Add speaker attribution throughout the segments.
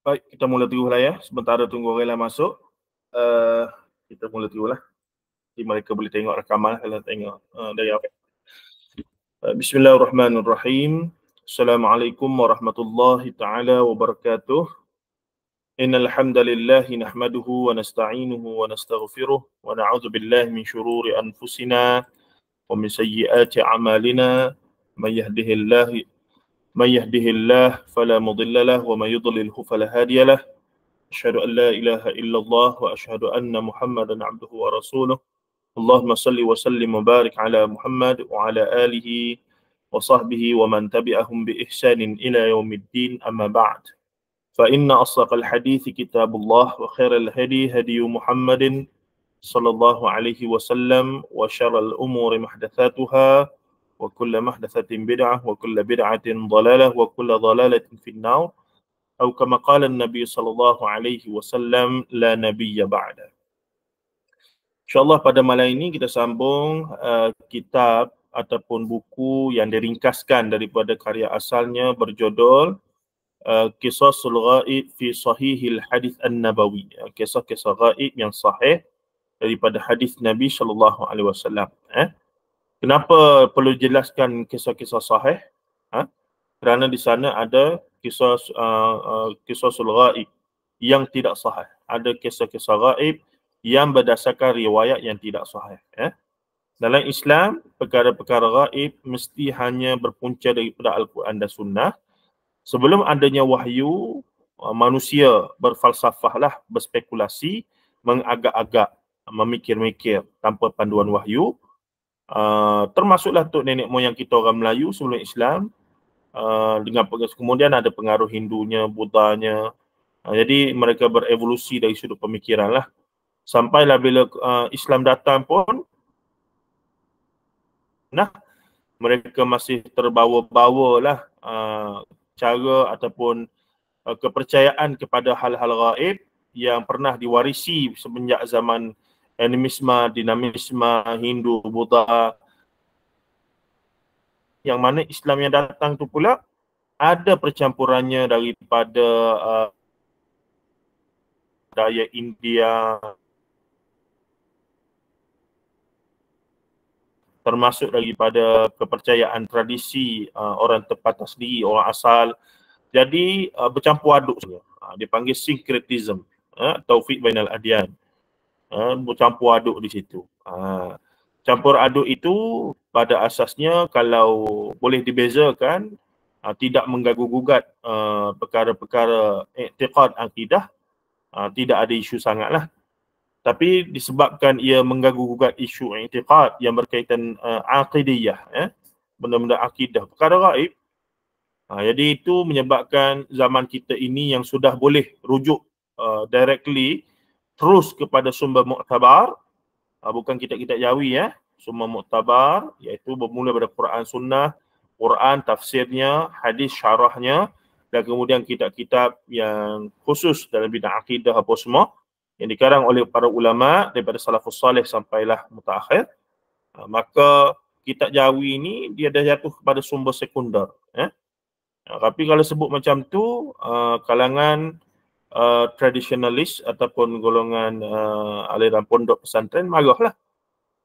Speaker 1: Baik, kita mula terus lah ya. Sementara tunggu orang lain masuk. Uh, kita mula terus lah. Jadi mereka boleh tengok rekaman kalau tengok uh, dari apa. Uh, eh, Bismillahirrahmanirrahim. Assalamualaikum warahmatullahi taala wabarakatuh. Innalhamdulillahi hamdalillah wa nasta'inuhu wa nastaghfiruh wa na'udzu billahi min shururi anfusina wa min sayyiati a'malina may yahdihillahu من يهده الله فلا مضل له ومن يضلله فلا هادي له أشهد أن لا إله إلا الله وأشهد أن محمدا عبده ورسوله اللهم صل وسلم وبارك على محمد وعلى آله وصحبه ومن تبعهم بإحسان إلى يوم الدين أما بعد فإن أصدق الحديث كتاب الله وخير الهدي هدي محمد صلى الله عليه وسلم وشر الأمور محدثاتها wa kulla mahdathatin bid'ah wa kulla bid'atin dalalah wa kulla dalalatin fin nar atau kama qala an-nabi sallallahu alaihi wasallam la nabiyya ba'da insyaallah pada malam ini kita sambung uh, kitab ataupun buku yang diringkaskan daripada karya asalnya berjudul kisah uh, sulghaib fi sahihil hadis an-nabawi uh, kisah-kisah gaib yang sahih daripada hadis Nabi sallallahu alaihi wasallam eh Kenapa perlu jelaskan kisah-kisah sahih? Ha? Kerana di sana ada kisah uh, uh, kisah sulghaib yang tidak sahih. Ada kisah-kisah gaib yang berdasarkan riwayat yang tidak sahih. Eh? Dalam Islam, perkara-perkara gaib mesti hanya berpunca daripada Al-Quran dan Sunnah. Sebelum adanya wahyu, uh, manusia berfalsafahlah, berspekulasi, mengagak-agak, memikir-mikir tanpa panduan wahyu. Uh, termasuklah Tok Nenek Moyang kita orang Melayu sebelum Islam uh, dengan kemudian ada pengaruh Hindunya, Buddhanya uh, jadi mereka berevolusi dari sudut pemikiran lah sampailah bila uh, Islam datang pun nah mereka masih terbawa-bawa lah uh, cara ataupun uh, kepercayaan kepada hal-hal gaib yang pernah diwarisi semenjak zaman animisme, dinamisme, Hindu, Buddha. Yang mana Islam yang datang tu pula ada percampurannya daripada uh, daya India termasuk daripada kepercayaan tradisi uh, orang tempat sendiri, orang asal. Jadi uh, bercampur aduk sebenarnya. Uh, dipanggil syncretism, uh, Taufik Bainal Adiyan. Eh, bercampur aduk di situ. Uh, campur aduk itu pada asasnya kalau boleh dibezakan uh, tidak mengganggu gugat uh, perkara-perkara iktiqad akidah uh, tidak ada isu sangatlah tapi disebabkan ia mengganggu gugat isu iktiqad yang berkaitan uh, akidiyah eh, ya, benda-benda akidah perkara gaib uh, jadi itu menyebabkan zaman kita ini yang sudah boleh rujuk uh, directly terus kepada sumber muktabar uh, ha, bukan kitab-kitab jawi ya sumber muktabar iaitu bermula pada Quran sunnah Quran tafsirnya hadis syarahnya dan kemudian kitab-kitab yang khusus dalam bidang akidah apa semua yang dikarang oleh para ulama daripada salafus salih sampailah mutaakhir uh, ha, maka kitab jawi ini dia dah jatuh kepada sumber sekunder eh? Ha, tapi kalau sebut macam tu uh, kalangan uh, traditionalist ataupun golongan uh, aliran pondok pesantren marahlah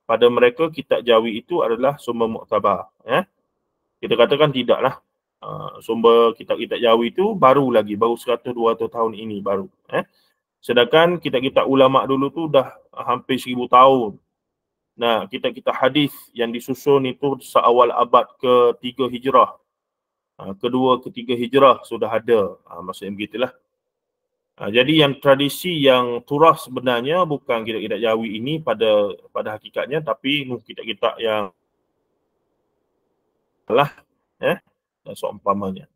Speaker 1: pada mereka kitab jawi itu adalah sumber muktabar ya kita katakan tidaklah uh, sumber kitab-kitab jawi itu baru lagi baru 100 200 tahun ini baru ya sedangkan kitab-kitab ulama dulu tu dah hampir seribu tahun nah kita kita hadis yang disusun itu seawal abad ke-3 Hijrah uh, kedua ketiga hijrah sudah ada uh, maksudnya begitulah Ha, jadi yang tradisi yang turah sebenarnya bukan kitab-kitab Jawi ini pada pada hakikatnya tapi kitab-kitab yang lah eh ya, dan seumpamanya.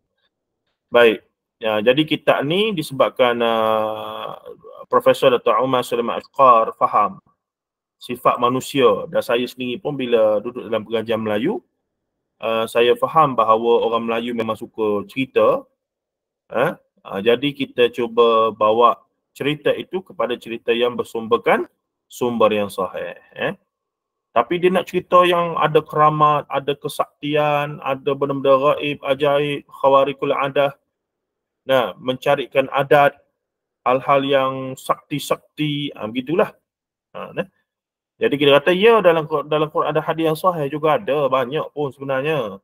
Speaker 1: Baik. Ya, jadi kitab ni disebabkan uh, Profesor Dr. Umar Sulaiman Al-Qar faham sifat manusia dan saya sendiri pun bila duduk dalam pengajian Melayu uh, saya faham bahawa orang Melayu memang suka cerita eh, Ha, jadi kita cuba bawa cerita itu kepada cerita yang bersumberkan sumber yang sahih. Eh? Tapi dia nak cerita yang ada keramat, ada kesaktian, ada benda-benda gaib, ajaib, khawarikul adah. Nah, mencarikan adat, hal-hal yang sakti-sakti, ha, begitulah. Ha, nah. Jadi kita kata, ya dalam dalam Quran ada hadiah yang sahih juga ada, banyak pun sebenarnya.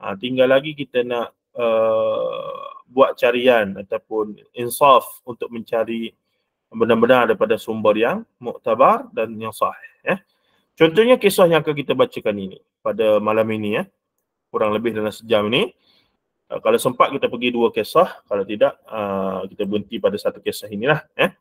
Speaker 1: Ha, tinggal lagi kita nak uh, buat carian ataupun insaf untuk mencari benar-benar daripada sumber yang muktabar dan yang sah. Ya. Contohnya kisah yang akan kita bacakan ini pada malam ini ya. Kurang lebih dalam sejam ini. Kalau sempat kita pergi dua kisah, kalau tidak ah, kita berhenti pada satu kisah inilah. Ya.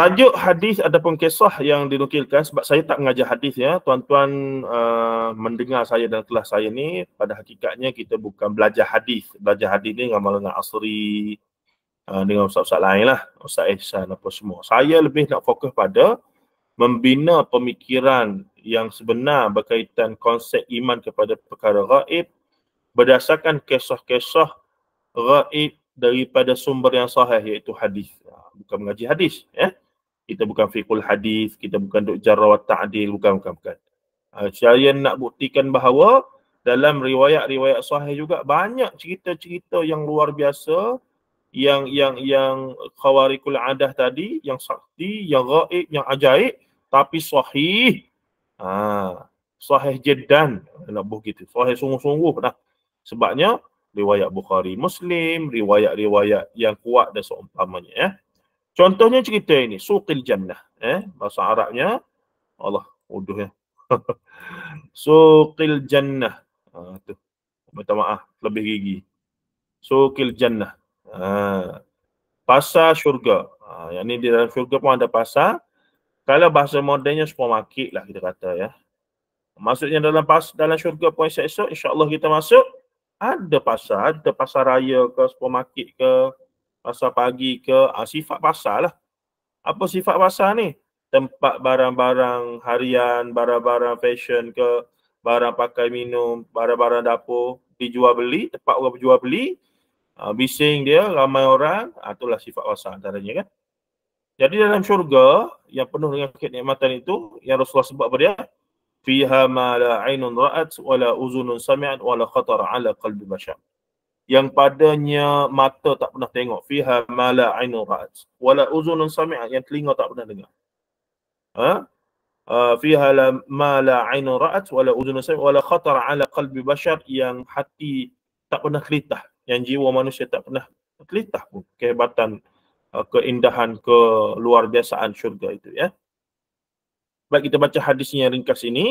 Speaker 1: Tajuk hadis ataupun kisah yang dinukilkan sebab saya tak mengajar hadis ya. Tuan-tuan uh, mendengar saya dalam kelas saya ni pada hakikatnya kita bukan belajar hadis. Belajar hadis ni dengan Maulana Asri uh, dengan ustaz-ustaz lain lah. Ustaz Ihsan apa semua. Saya lebih nak fokus pada membina pemikiran yang sebenar berkaitan konsep iman kepada perkara gaib berdasarkan kisah-kisah gaib daripada sumber yang sahih iaitu hadis ha, bukan mengaji hadis ya eh? kita bukan fiqhul hadis, kita bukan duk jarrah wa ta'dil, bukan bukan bukan. Ah, saya nak buktikan bahawa dalam riwayat-riwayat sahih juga banyak cerita-cerita yang luar biasa yang yang yang khawarikul adah tadi yang sakti, yang gaib, yang ajaib tapi sahih. Ha, sahih jeddan nak buh gitu. Sahih sungguh-sungguh dah. Sebabnya riwayat Bukhari Muslim, riwayat-riwayat yang kuat dan seumpamanya ya. Contohnya cerita ini, suqil jannah. Eh, bahasa Arabnya, Allah, uduh ya. suqil jannah. Ha, Minta maaf, lebih gigi. Suqil jannah. Ha. Pasar syurga. Ha, yang ni di dalam syurga pun ada pasar. Kalau bahasa modernnya supermarket lah kita kata ya. Maksudnya dalam pas dalam syurga pun esok-esok insya kita masuk ada pasar, ada pasar raya ke supermarket ke pasar pagi ke uh, sifat pasar lah. Apa sifat pasar ni? Tempat barang-barang harian, barang-barang fashion ke barang pakai minum, barang-barang dapur dijual beli, tempat orang berjual beli, uh, bising dia, ramai orang, uh, itulah sifat pasar antaranya kan. Jadi dalam syurga yang penuh dengan kenikmatan itu, yang Rasulullah sebab apa dia? Fiha ma la ainun ra'at wa la uzunun sami'at wa la ala qalbi bashar yang padanya mata tak pernah tengok fiha mala ainu ra'at wala uzunun sami'at yang telinga tak pernah dengar ha uh, fiha la mala ainu ra'at wala uzunun sami'at wala khatar ala qalbi bashar yang hati tak pernah kelitah yang jiwa manusia tak pernah kelitah pun kehebatan uh, keindahan ke luar biasaan syurga itu ya baik kita baca hadisnya ringkas ini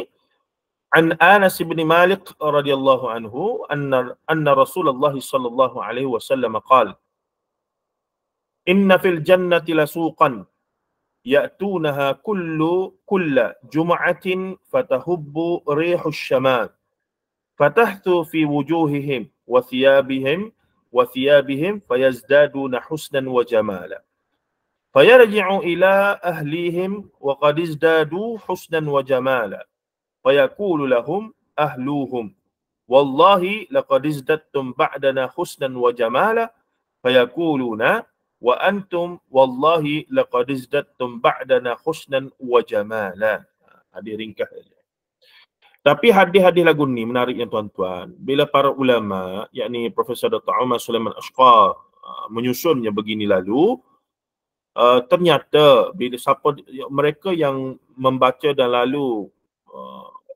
Speaker 1: عن أنس بن مالك رضي الله عنه أن أن رسول الله صلى الله عليه وسلم قال إن في الجنة لسوقا يأتونها كل كل جمعة فتهب ريح الشمال فتحثو في وجوههم وثيابهم وثيابهم فيزدادون حسنا وجمالا فيرجع إلى أهليهم وقد ازدادوا حسنا وجمالا fayaqulu lahum ahluhum wallahi laqad izdadtum ba'dana husnan wa jamala fayaquluna wa antum wallahi laqad izdadtum ba'dana husnan wa jamala hadis ringkas tapi hadis-hadis lagu ni menariknya tuan-tuan bila para ulama yakni profesor Dr. Umar Sulaiman Ashqar ha, menyusunnya begini lalu Uh, ternyata bila siapa mereka yang membaca dan lalu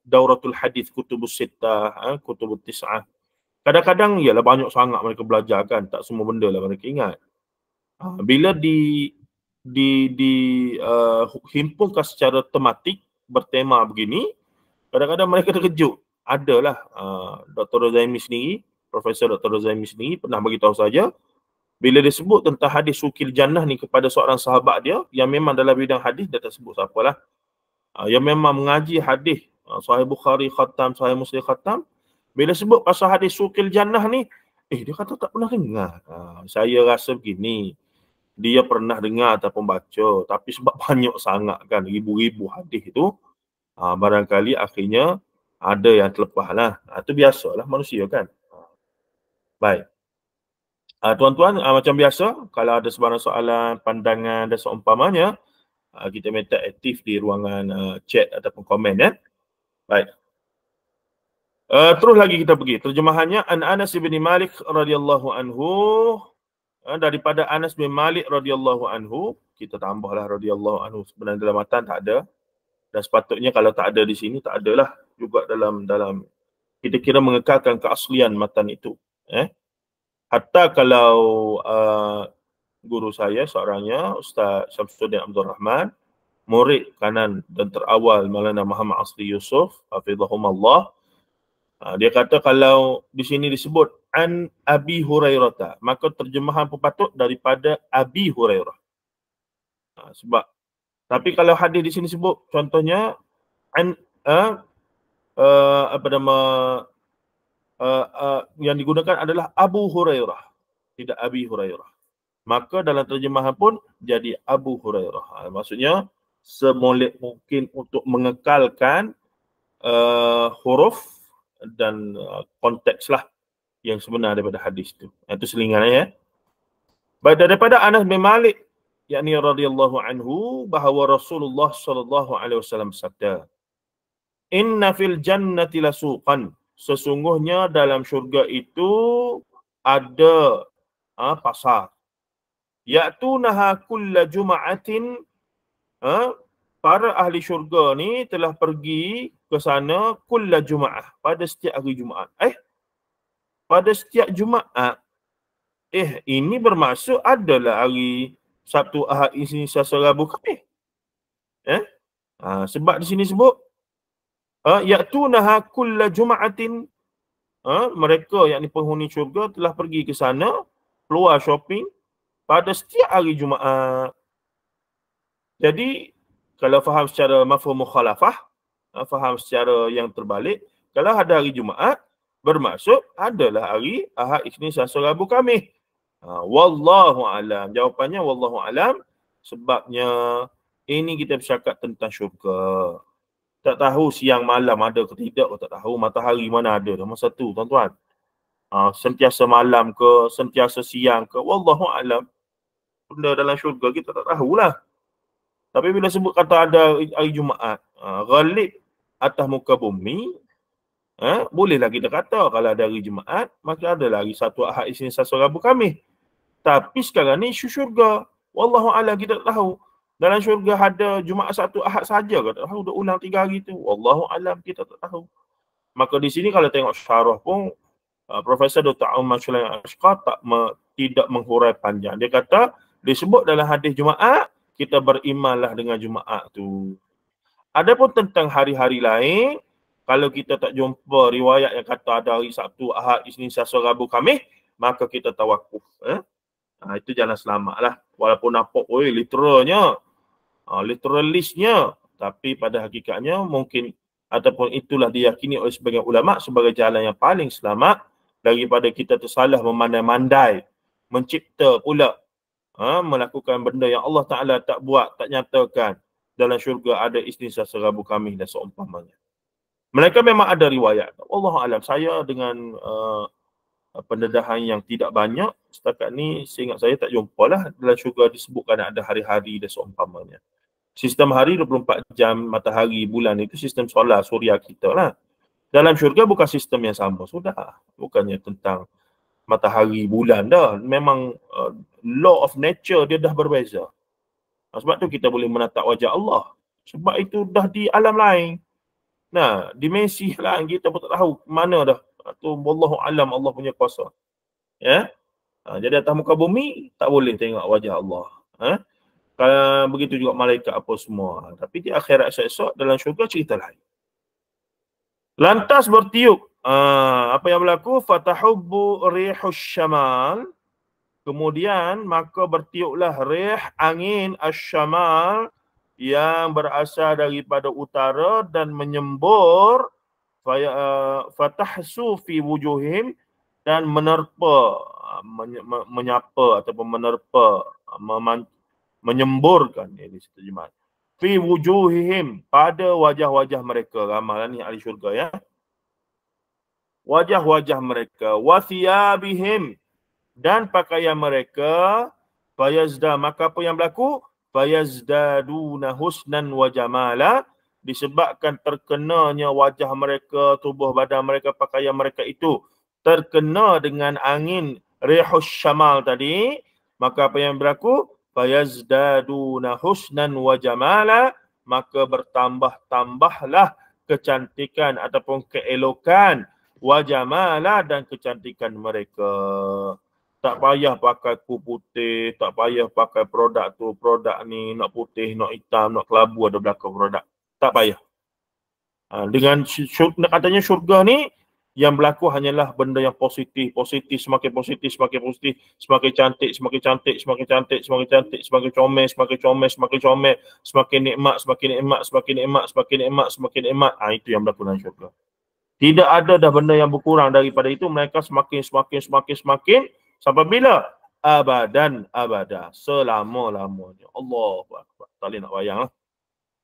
Speaker 1: Dauratul Hadis Kutubus Sittah, eh, ha, Kutubus Tis'ah. Kadang-kadang ialah banyak sangat mereka belajar kan, tak semua benda lah mereka ingat. Ha, bila di di di uh, himpunkan secara tematik bertema begini, kadang-kadang mereka terkejut. Adalah uh, ha, Dr. Zaimi sendiri, Profesor Dr. Zaimi sendiri pernah bagi tahu saja bila dia sebut tentang hadis sukil jannah ni kepada seorang sahabat dia yang memang dalam bidang hadis dia tak sebut siapalah. Uh, yang memang mengaji hadis Ah, Sahih Bukhari khatam, Sahih Muslim khatam. Bila sebut pasal hadis sukil jannah ni, eh dia kata tak pernah dengar. Ha, saya rasa begini, dia pernah dengar ataupun baca. Tapi sebab banyak sangat kan, ribu-ribu hadis tu, ha, barangkali akhirnya ada yang terlepas lah. Itu ha, lah manusia kan. Ha, baik. Ha, tuan-tuan, ha, macam biasa, kalau ada sebarang soalan, pandangan dan seumpamanya, ha, kita minta aktif di ruangan ha, chat ataupun komen. Eh. Baik. Uh, terus lagi kita pergi. Terjemahannya An Anas bin Malik radhiyallahu anhu uh, daripada Anas bin Malik radhiyallahu anhu kita tambahlah radhiyallahu anhu sebenarnya dalam matan tak ada dan sepatutnya kalau tak ada di sini tak adalah juga dalam dalam kita kira mengekalkan keaslian matan itu eh hatta kalau uh, guru saya seorangnya Ustaz Syamsuddin Abdul Rahman murid kanan dan terawal Maulana Muhammad Asri Yusuf hafizahumullah ah, dia kata kalau di sini disebut an abi hurairah maka terjemahan patut daripada abi hurairah ah, sebab tapi kalau hadis di sini sebut contohnya an uh, uh, apa nama uh, uh, yang digunakan adalah abu hurairah tidak abi hurairah maka dalam terjemahan pun jadi abu hurairah maksudnya semolek mungkin untuk mengekalkan uh, huruf dan uh, konteks lah yang sebenar daripada hadis tu. Itu selingannya ya. Baik daripada Anas bin Malik yakni radhiyallahu anhu bahawa Rasulullah sallallahu alaihi wasallam sabda Inna fil jannati lasuqan sesungguhnya dalam syurga itu ada ha, pasar yaitu naha kullu jumaatin ha, para ahli syurga ni telah pergi ke sana kulla Jumaat pada setiap hari jumaat eh pada setiap jumaat eh ini bermaksud adalah hari Sabtu Ahad ini Selasa Rabu kami eh, eh? Ha, sebab di sini sebut ha, yaitu naha kulla jumaatin ha, mereka yakni penghuni syurga telah pergi ke sana keluar shopping pada setiap hari jumaat jadi kalau faham secara mafhum mukhalafah, ha, faham secara yang terbalik, kalau ada hari Jumaat, bermaksud adalah hari Ahad Isnin Selasa Rabu Khamis. Ha, wallahu alam. Jawapannya wallahu alam sebabnya ini kita bercakap tentang syurga. Tak tahu siang malam ada ke tidak, tak tahu matahari mana ada. Nombor satu, tuan-tuan. Ha, sentiasa malam ke, sentiasa siang ke, wallahu alam. Benda dalam syurga kita tak tahulah. Tapi bila sebut kata ada hari Jumaat, uh, ghalib atas muka bumi, eh, uh, bolehlah kita kata kalau ada hari Jumaat, maka ada lagi satu ahad isin sasa rabu kami. Tapi sekarang ni isu syurga. Wallahu a'lam kita tak tahu. Dalam syurga ada Jumaat satu ahad saja kata tahu dah ulang tiga hari tu. Wallahu a'lam kita tak tahu. Maka di sini kalau tengok syarah pun uh, Profesor Dr. Umar Sulaiman Ashqar tak me, tidak menghurai panjang. Dia kata disebut dalam hadis Jumaat kita berimanlah dengan Jumaat tu. Adapun tentang hari-hari lain, kalau kita tak jumpa riwayat yang kata ada hari Sabtu, Ahad, Isnin, Selasa, Rabu, Khamis, maka kita tawakuf. Eh? Ha, itu jalan selamat lah. Walaupun apa, oi, literalnya, ha, literalisnya, tapi pada hakikatnya mungkin ataupun itulah diyakini oleh sebagian ulama' sebagai jalan yang paling selamat daripada kita tersalah memandai-mandai, mencipta pula ha, melakukan benda yang Allah Ta'ala tak buat, tak nyatakan dalam syurga ada istinsa serabu kami dan seumpamanya. Mereka memang ada riwayat. Allah Alam, saya dengan uh, pendedahan yang tidak banyak, setakat ni seingat saya tak jumpalah dalam syurga disebutkan ada hari-hari dan seumpamanya. Sistem hari 24 jam, matahari, bulan itu sistem solar, suria kita lah. Dalam syurga bukan sistem yang sama. Sudah. Lah. Bukannya tentang matahari, bulan dah. Memang uh, law of nature dia dah berbeza. Sebab tu kita boleh menatap wajah Allah. Sebab itu dah di alam lain. Nah, dimensi lain kita pun tak tahu mana dah. Itu Wallahu alam Allah punya kuasa. Ya? Yeah? Ha, jadi atas muka bumi tak boleh tengok wajah Allah. Eh? Kalau begitu juga malaikat apa semua. Tapi di akhirat esok-esok dalam syurga cerita lain. Lantas bertiup Ah, apa yang berlaku fatahubbu rihu syamal kemudian maka bertiuplah rih angin asy yang berasal daripada utara dan menyembur ah, fatahsu fi wujuhim dan menerpa ah, menyapa ataupun menerpa menyemburkan ini terjemahan fi wujuhihim pada wajah-wajah mereka ramalan ni ahli syurga ya wajah-wajah mereka wathiyabihim dan pakaian mereka fayazda maka apa yang berlaku fayazdaduna husnan wa jamala disebabkan terkenanya wajah mereka tubuh badan mereka pakaian mereka itu terkena dengan angin rihus syamal tadi maka apa yang berlaku fayazdaduna husnan wa jamala maka bertambah-tambahlah kecantikan ataupun keelokan wa jamala dan kecantikan mereka. Tak payah pakai kuku putih, tak payah pakai produk tu, produk ni nak putih, nak hitam, nak kelabu ada belakang produk. Tak payah. Ha, dengan syurga, katanya syurga ni yang berlaku hanyalah benda yang positif, positif semakin positif, semakin positif, semakin cantik, semakin cantik, semakin cantik, semakin cantik, semakin comel, semakin comel, semakin comel, semakin nikmat, semakin nikmat, semakin nikmat, semakin nikmat, semakin nikmat. Ah itu yang berlaku dalam syurga. Tidak ada dah benda yang berkurang daripada itu mereka semakin semakin semakin semakin sampai bila? Abadan abada selama-lamanya. Allahu akbar. Tak boleh nak bayanglah.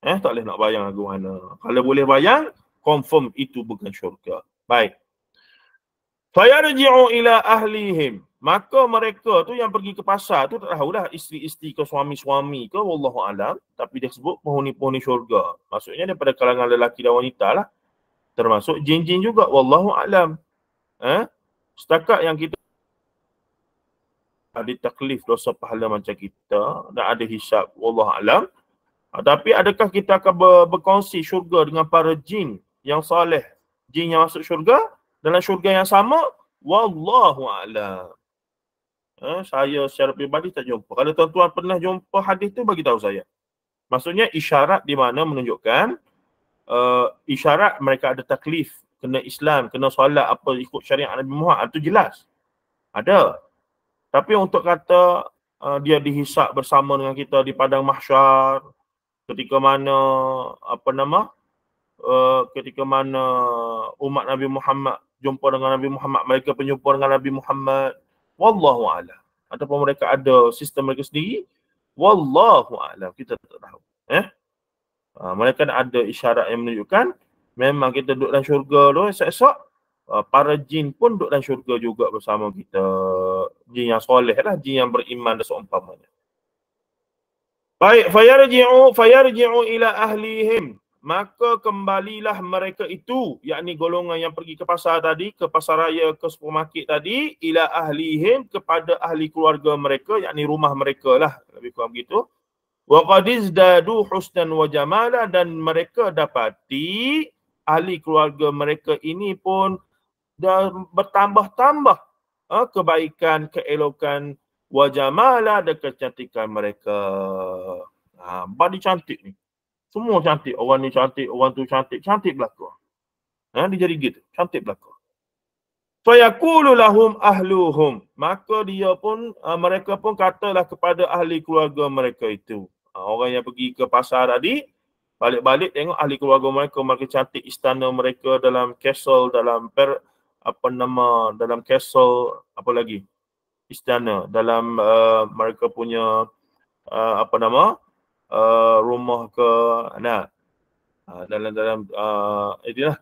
Speaker 1: Eh tak boleh nak bayang aku mana. Kalau boleh bayang confirm itu bukan syurga. Baik. Fayarji'u ila ahlihim. Maka mereka tu yang pergi ke pasar tu tak tahulah isteri-isteri ke suami-suami ke wallahu tapi dia sebut penghuni-penghuni syurga. Maksudnya daripada kalangan lelaki dan wanita lah termasuk jin-jin juga wallahu alam eh setakat yang kita ada taklif dosa pahala macam kita dan ada hisab wallahu alam ha, tapi adakah kita akan ber- berkongsi syurga dengan para jin yang soleh jin yang masuk syurga dalam syurga yang sama wallahu alam eh, saya secara pribadi tak jumpa kalau tuan-tuan pernah jumpa hadis tu bagi tahu saya maksudnya isyarat di mana menunjukkan uh, isyarat mereka ada taklif kena Islam, kena solat apa ikut syariat Nabi Muhammad itu jelas. Ada. Tapi untuk kata uh, dia dihisap bersama dengan kita di padang mahsyar ketika mana apa nama uh, ketika mana umat Nabi Muhammad jumpa dengan Nabi Muhammad, mereka penyumpah dengan Nabi Muhammad. Wallahu a'lam. Ataupun mereka ada sistem mereka sendiri. Wallahu a'lam. Kita tak tahu. Eh? Ha, mereka ada isyarat yang menunjukkan memang kita duduk dalam syurga tu esok-esok uh, para jin pun duduk dalam syurga juga bersama kita. Jin yang soleh lah, jin yang beriman dan seumpamanya. Baik, fayarji'u fayarji'u ila ahlihim. Maka kembalilah mereka itu, yakni golongan yang pergi ke pasar tadi, ke pasar raya, ke supermarket tadi, ila ahlihim kepada ahli keluarga mereka, yakni rumah mereka lah. Lebih kurang begitu. Wakadiz dadu izdadu husnan wa dan mereka dapati ahli keluarga mereka ini pun dah bertambah-tambah uh, kebaikan keelokan wa dan kecantikan mereka ha uh, cantik ni semua cantik orang ni cantik orang tu cantik cantik belaka ha dia jadi gitu cantik belaka Fayaqulu lahum ahluhum. Maka dia pun, uh, mereka pun katalah kepada ahli keluarga mereka itu. Ah, orang yang pergi ke pasar tadi, balik-balik tengok ahli keluarga mereka makin cantik istana mereka dalam castle, dalam per, apa nama, dalam castle, apa lagi? Istana, dalam uh, mereka punya, uh, apa nama, uh, rumah ke, nah, uh, dalam, dalam, uh, itulah,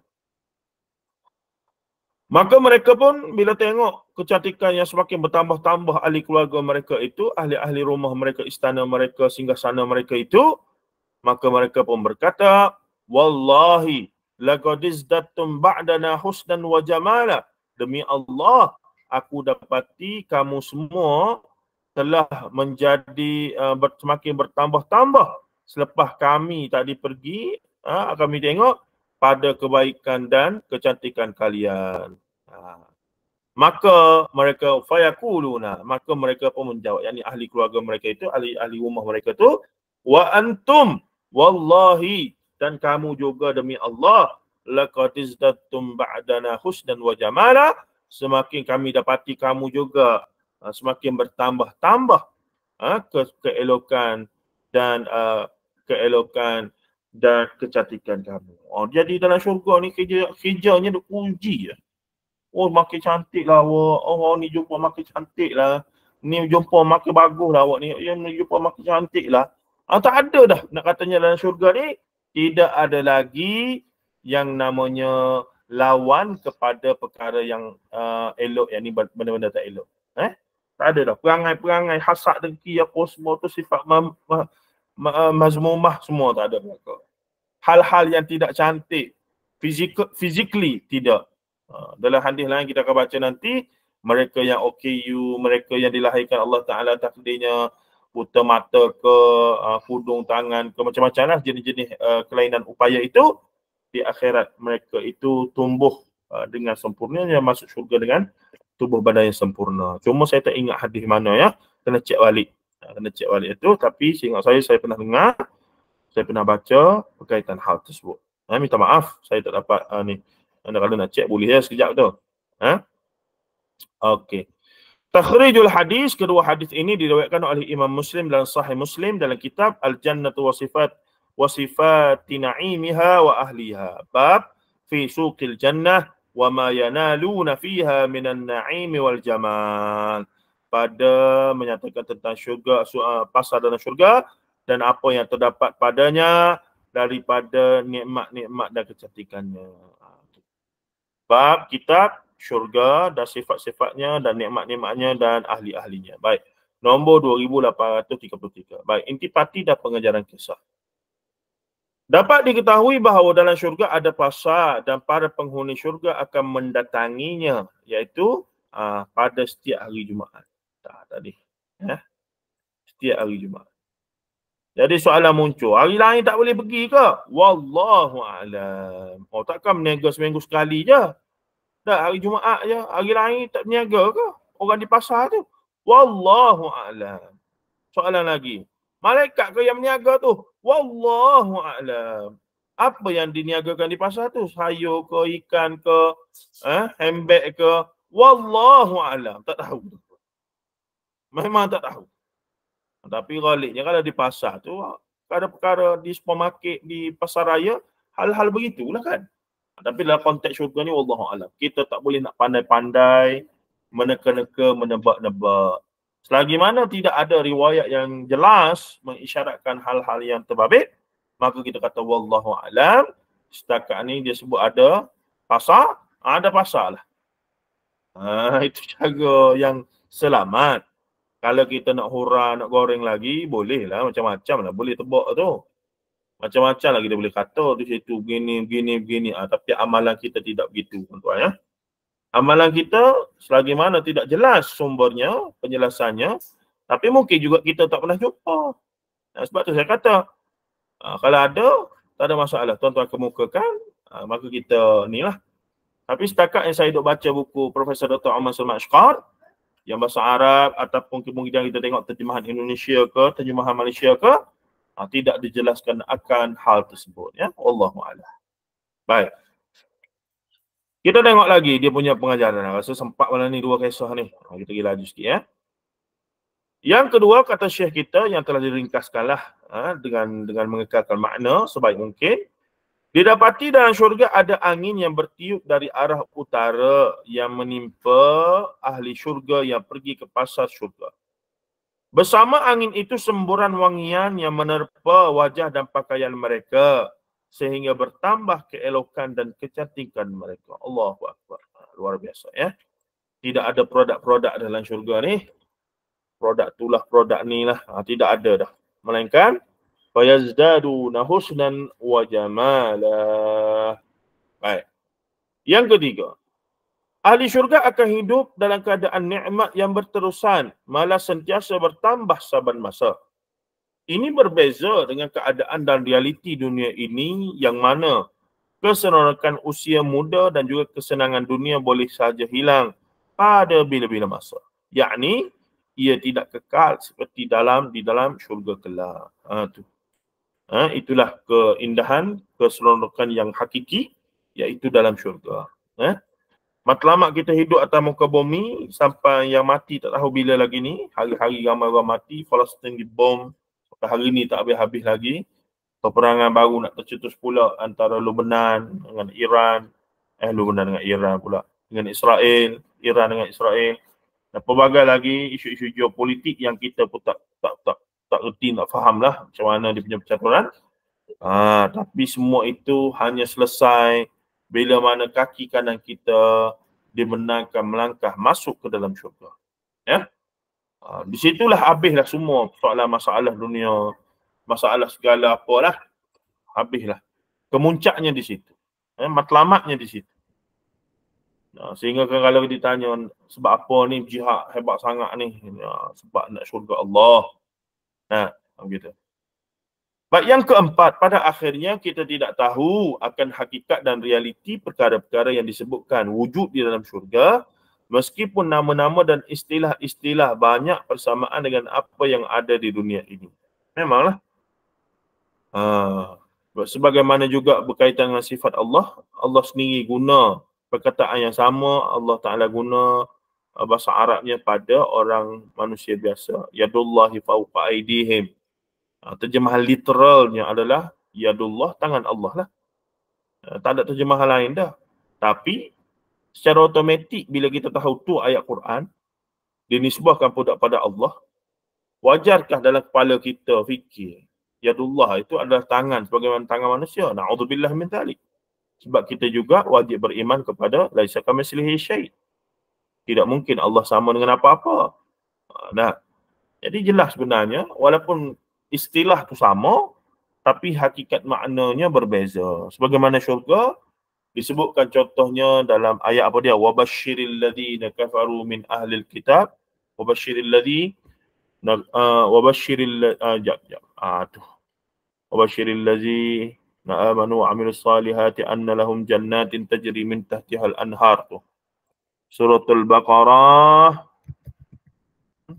Speaker 1: Maka mereka pun bila tengok kecantikan yang semakin bertambah-tambah ahli keluarga mereka itu, ahli-ahli rumah mereka, istana mereka, singgah sana mereka itu, maka mereka pun berkata, Wallahi, lagadiz datum ba'dana husnan wa jamala. Demi Allah, aku dapati kamu semua telah menjadi uh, semakin bertambah-tambah selepas kami tadi pergi. Uh, kami tengok, pada kebaikan dan kecantikan kalian. Ha. Maka mereka fayakuluna, maka mereka pun menjawab, yakni ahli keluarga mereka itu, ahli ahli rumah mereka itu, wa antum wallahi dan kamu juga demi Allah laqad izdattum ba'dana husnan wa jamala semakin kami dapati kamu juga ha, semakin bertambah-tambah ha, ke keelokan dan uh, keelokan dan kecantikan kamu. Oh, jadi dalam syurga ni kerja kerjanya dia uji je. Oh makin cantik lah awak. Oh, ni jumpa makin cantik lah. Ni jumpa makin bagus lah awak ni. Ya ni jumpa makin cantik lah. Oh, tak ada dah nak katanya dalam syurga ni. Tidak ada lagi yang namanya lawan kepada perkara yang uh, elok yang ni benda-benda tak elok. Eh? Tak ada dah. Perangai-perangai, hasad, dengki, apa kosmo tu sifat mem- mazmumah semua tak ada belakang hal-hal yang tidak cantik fizik physically tidak uh, dalam hadis lain kita akan baca nanti mereka yang OKU mereka yang dilahirkan Allah Taala takdirnya buta mata ke uh, ha, kudung tangan ke macam-macam lah jenis-jenis uh, kelainan upaya itu di akhirat mereka itu tumbuh uh, dengan sempurna yang masuk syurga dengan tubuh badan yang sempurna. Cuma saya tak ingat hadis mana ya. Kena cek balik. Kena cek balik itu. Tapi seingat saya, saya pernah dengar saya pernah baca berkaitan hal tersebut. Ha, minta maaf saya tak dapat uh, ni. Anda kalau nak cek boleh ya sekejap tu. Ha? Okey. Takhrijul hadis kedua hadis ini diriwayatkan oleh Imam Muslim dan Sahih Muslim dalam kitab Al Jannatu Wasifat Wasifat Na'imiha wa Ahliha. Bab fi suqil jannah wa ma yanaluna fiha minan Naimi wal jamal pada menyatakan tentang syurga ha, pasar dalam syurga dan apa yang terdapat padanya daripada nikmat-nikmat dan kecantikannya. Ha, Bab kitab syurga dan sifat-sifatnya dan nikmat-nikmatnya dan ahli-ahlinya. Baik. Nombor 2833. Baik, intipati dan pengejaran kisah. Dapat diketahui bahawa dalam syurga ada pasar dan para penghuni syurga akan mendatanginya iaitu uh, pada setiap hari Jumaat. Tak tadi. Ya. Setiap hari Jumaat. Jadi soalan muncul, hari lain tak boleh pergi ke? Wallahu alam. Oh takkan berniaga seminggu sekali je? Tak hari Jumaat je, hari lain tak berniaga ke? Orang di pasar tu. Wallahu alam. Soalan lagi. Malaikat ke yang berniaga tu? Wallahu alam. Apa yang diniagakan di pasar tu? Sayur ke, ikan ke, eh, handbag ke? Wallahu alam. Tak tahu. Memang tak tahu. Tapi ghalibnya kalau di pasar tu ada perkara di supermarket di pasar raya hal-hal begitulah kan. Tapi dalam konteks syurga ni wallahu alam. Kita tak boleh nak pandai-pandai meneka-neka, menebak-nebak. Selagi mana tidak ada riwayat yang jelas mengisyaratkan hal-hal yang terbabit, maka kita kata wallahu alam. Setakat ni dia sebut ada pasar, ada pasar lah. Ha, itu cara yang selamat. Kalau kita nak hura, nak goreng lagi, bolehlah Macam-macam lah. Boleh tebak tu. Macam-macam lah kita boleh kata tu situ begini, begini, begini. Ha, tapi amalan kita tidak begitu, tuan-tuan ya. Amalan kita selagi mana tidak jelas sumbernya, penjelasannya. Tapi mungkin juga kita tak pernah jumpa. Nah, sebab tu saya kata, ha, kalau ada, tak ada masalah. Tuan-tuan kemukakan, ha, maka kita ni lah. Tapi setakat yang saya duk baca buku Profesor Dr. Omar Salman Ashqar, yang bahasa Arab ataupun kemungkinan kita tengok terjemahan Indonesia ke terjemahan Malaysia ke ha, tidak dijelaskan akan hal tersebut ya Allahu a'lam. Baik. Kita tengok lagi dia punya pengajaran. Rasa sempat malam ni dua kisah ni. Ha, kita pergi laju sikit ya. Yang kedua kata syekh kita yang telah diringkaskanlah ha, dengan dengan mengekalkan makna sebaik mungkin Didapati dalam syurga ada angin yang bertiup dari arah utara yang menimpa ahli syurga yang pergi ke pasar syurga. Bersama angin itu semburan wangian yang menerpa wajah dan pakaian mereka sehingga bertambah keelokan dan kecantikan mereka. Allahu Akbar. Luar biasa ya. Tidak ada produk-produk dalam syurga ni. Produk tulah produk ni lah. Ha, tidak ada dah. Melainkan fayazdaduna husnan wa jamala. Baik. Yang ketiga, ahli syurga akan hidup dalam keadaan nikmat yang berterusan, malah sentiasa bertambah saban masa. Ini berbeza dengan keadaan dan realiti dunia ini yang mana keseronokan usia muda dan juga kesenangan dunia boleh saja hilang pada bila-bila masa. Yakni ia tidak kekal seperti dalam di dalam syurga kelak. Ha, tu. Ha, itulah keindahan, keseronokan yang hakiki iaitu dalam syurga. Eh? Matlamat kita hidup atas muka bumi sampai yang mati tak tahu bila lagi ni. Hari-hari ramai orang mati, Palestin dibom. Sampai hari ni tak habis-habis lagi. Peperangan baru nak tercetus pula antara Lubnan dengan Iran. Eh, Lubnan dengan Iran pula. Dengan Israel, Iran dengan Israel. Dan pelbagai lagi isu-isu geopolitik yang kita pun tak, tak, tak, tak reti tak faham lah macam mana dia punya percaturan. Ha, ah, tapi semua itu hanya selesai bila mana kaki kanan kita dimenangkan melangkah masuk ke dalam syurga. Ya? Ha, di situlah habislah semua soalan masalah dunia, masalah segala apalah. Habislah. Kemuncaknya di situ. Ya, matlamatnya di situ. Ya, sehingga kalau ditanya sebab apa ni jihad hebat sangat ni ya, sebab nak syurga Allah Ha, begitu. Baik yang keempat, pada akhirnya kita tidak tahu akan hakikat dan realiti perkara-perkara yang disebutkan wujud di dalam syurga meskipun nama-nama dan istilah-istilah banyak persamaan dengan apa yang ada di dunia ini. Memanglah. Ha, sebagaimana juga berkaitan dengan sifat Allah, Allah sendiri guna perkataan yang sama, Allah Ta'ala guna Eh, bahasa Arabnya pada orang manusia biasa yadullahi fawqa aidihim ah, terjemahan literalnya adalah yadullah tangan Allah lah eh, tak ada terjemahan lain dah tapi secara automatik bila kita tahu tu ayat Quran dinisbahkan pada pada Allah wajarkah dalam kepala kita fikir yadullah itu adalah tangan sebagaimana tangan manusia naudzubillah min talik sebab kita juga wajib beriman kepada laisa kamislihi syai' tidak mungkin Allah sama dengan apa-apa. Nah, jadi jelas sebenarnya walaupun istilah tu sama tapi hakikat maknanya berbeza. Sebagaimana syurga disebutkan contohnya dalam ayat apa dia wabashiril ladina kafaru min ahlil kitab wabashiril ladhi ah, wabashiril ah, jap jap aduh ah, wabashiril ladhi na'amanu wa amilu salihati anna jannatin tajri min tahtihal anhar tu Suratul Baqarah.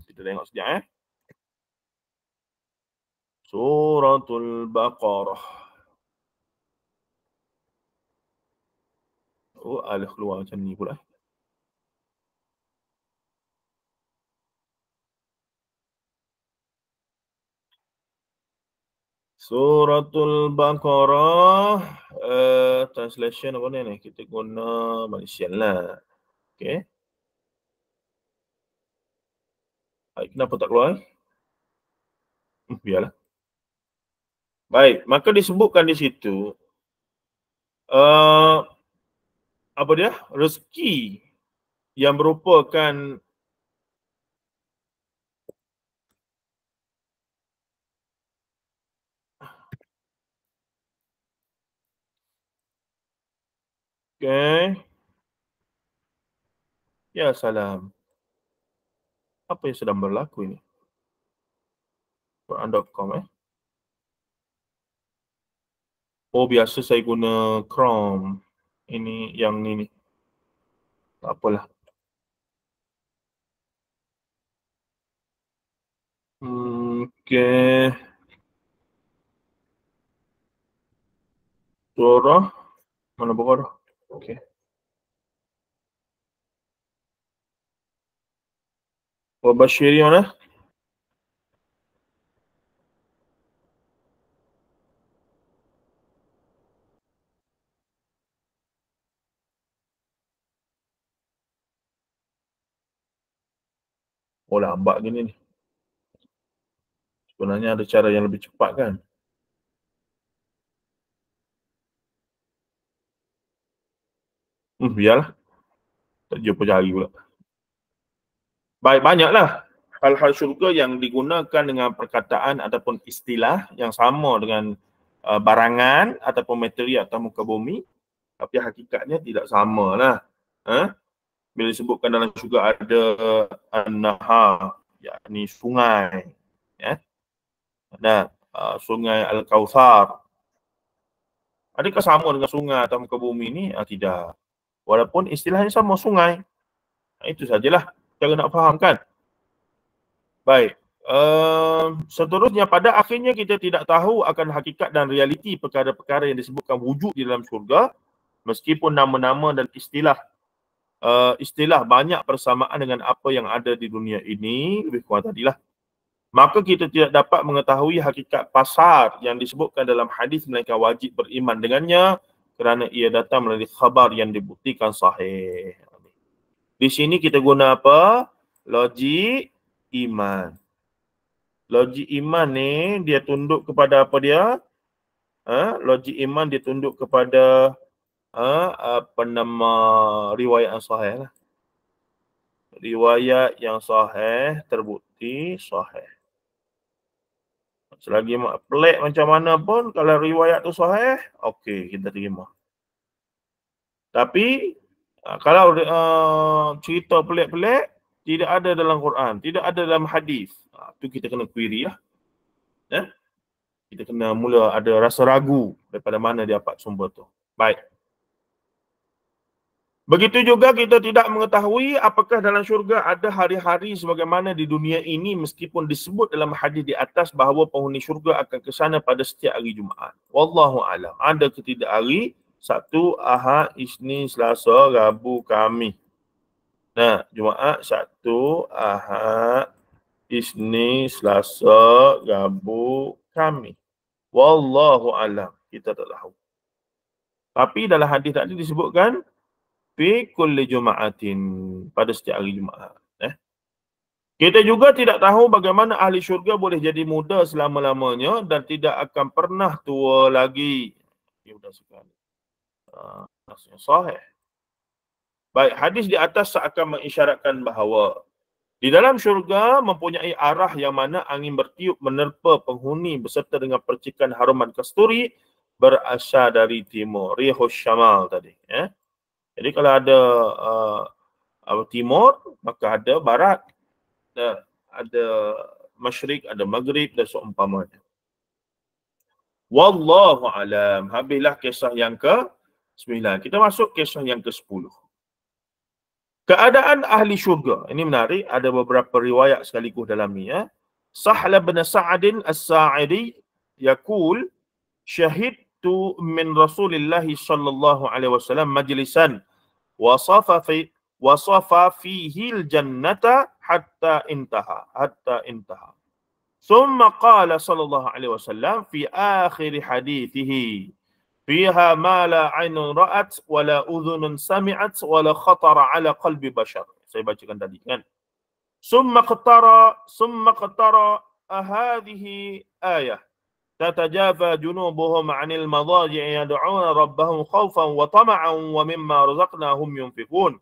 Speaker 1: Kita tengok sekejap eh. Suratul Baqarah. Oh, alih keluar macam ni pula. Suratul Baqarah uh, translation apa ni ni? Kita guna Malaysia lah. Baik, Kenapa tak keluar? Hmm, biarlah. Baik, maka disebutkan di situ uh, apa dia? Rezeki yang merupakan Okay. Ya salam. Apa yang sedang berlaku ini? Quran.com eh. Oh biasa saya guna Chrome. Ini yang ini. Tak apalah. Okay. Surah. Mana Bukhara? Okay. Oh وبشرين Oh, lambat gini ni. Sebenarnya ada cara yang lebih cepat kan? Hmm, biarlah. Tak jumpa jari pula baik banyaklah hal-hal syurga yang digunakan dengan perkataan ataupun istilah yang sama dengan uh, barangan ataupun materi atau muka bumi tapi hakikatnya tidak sama lah. Eh? Ha? Bila disebutkan dalam syurga ada anaha, yakni sungai. Ya? Eh? Nah, uh, sungai Al-Kawthar. Adakah sama dengan sungai atau muka bumi ini? Uh, ah, tidak. Walaupun istilahnya sama sungai. Nah, itu sajalah cara nak faham kan? Baik. Uh, seterusnya pada akhirnya kita tidak tahu akan hakikat dan realiti perkara-perkara yang disebutkan wujud di dalam syurga meskipun nama-nama dan istilah uh, istilah banyak persamaan dengan apa yang ada di dunia ini lebih kurang tadilah maka kita tidak dapat mengetahui hakikat pasar yang disebutkan dalam hadis melainkan wajib beriman dengannya kerana ia datang melalui khabar yang dibuktikan sahih di sini kita guna apa? Logik iman. Logik iman ni dia tunduk kepada apa dia? Ha? Logik iman dia tunduk kepada ha? apa nama riwayat yang sahih lah. Riwayat yang sahih terbukti sahih. Selagi mak pelik macam mana pun kalau riwayat tu sahih, okey kita terima. Tapi Ah, kalau uh, cerita pelik-pelik tidak ada dalam Quran, tidak ada dalam hadis. Ha, tu kita kena query lah. Ya. Kita kena mula ada rasa ragu daripada mana dia dapat sumber tu. Baik. Begitu juga kita tidak mengetahui apakah dalam syurga ada hari-hari sebagaimana di dunia ini meskipun disebut dalam hadis di atas bahawa penghuni syurga akan ke sana pada setiap hari Jumaat. Wallahu alam. Ada ketidak hari Sabtu, Ahad, isni Selasa, Rabu, kami. Nah, Jumaat, Sabtu, Ahad, isni Selasa, Rabu, kami. Wallahu alam. Kita tak tahu. Tapi dalam hadis tadi disebutkan fi kulli Jumaatin pada setiap hari Jumaat. Eh. Kita juga tidak tahu bagaimana ahli syurga boleh jadi muda selama-lamanya dan tidak akan pernah tua lagi. Ya, sudah sekali nas ah, sahih. Baik, hadis di atas seakan mengisyaratkan bahawa di dalam syurga mempunyai arah yang mana angin bertiup menerpa penghuni beserta dengan percikan haruman kasturi berasal dari timur. Rihus syamal tadi. Ya. Jadi kalau ada uh, timur, maka ada barat. Ada, ada masyrik, ada maghrib dan seumpamanya. Wallahu alam. Habislah kisah yang ke Bismillah. Kita masuk kisah yang ke-10. Keadaan ahli syurga. Ini menarik. Ada beberapa riwayat sekaligus dalam ni. Ya. Sahla bin Sa'adin As-Sa'idi yakul tu min Rasulullah sallallahu alaihi wasallam majlisan wasafa fi wasafa fihi al-jannata hatta intaha hatta intaha. Thumma qala sallallahu alaihi wasallam fi akhir hadithihi فيها ما لا عين رأت ولا أذن سمعت ولا خطر على قلب بشر saya bacakan tadi kan summa qatara summa qatara هذه آية تتجافى جنوبهم عن المضاجع يدعون ربهم خوفا وطمعا ومما رزقناهم ينفقون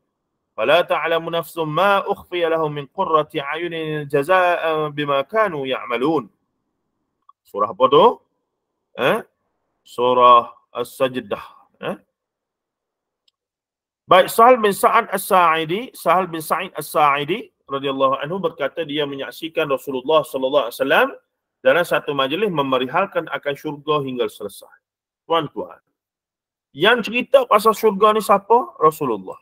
Speaker 1: فلا تعلم نفس ما أخفي لهم من قرة عين جزاء بما كانوا يعملون سورة بدو أه؟ سورة as-sajdah. Eh? Baik Sahal bin Sa'ad As-Sa'idi, Sahal bin Sa'id As-Sa'idi radhiyallahu anhu berkata dia menyaksikan Rasulullah sallallahu alaihi wasallam dalam satu majlis memerihalkan akan syurga hingga selesai. Tuan-tuan. Yang cerita pasal syurga ni siapa? Rasulullah.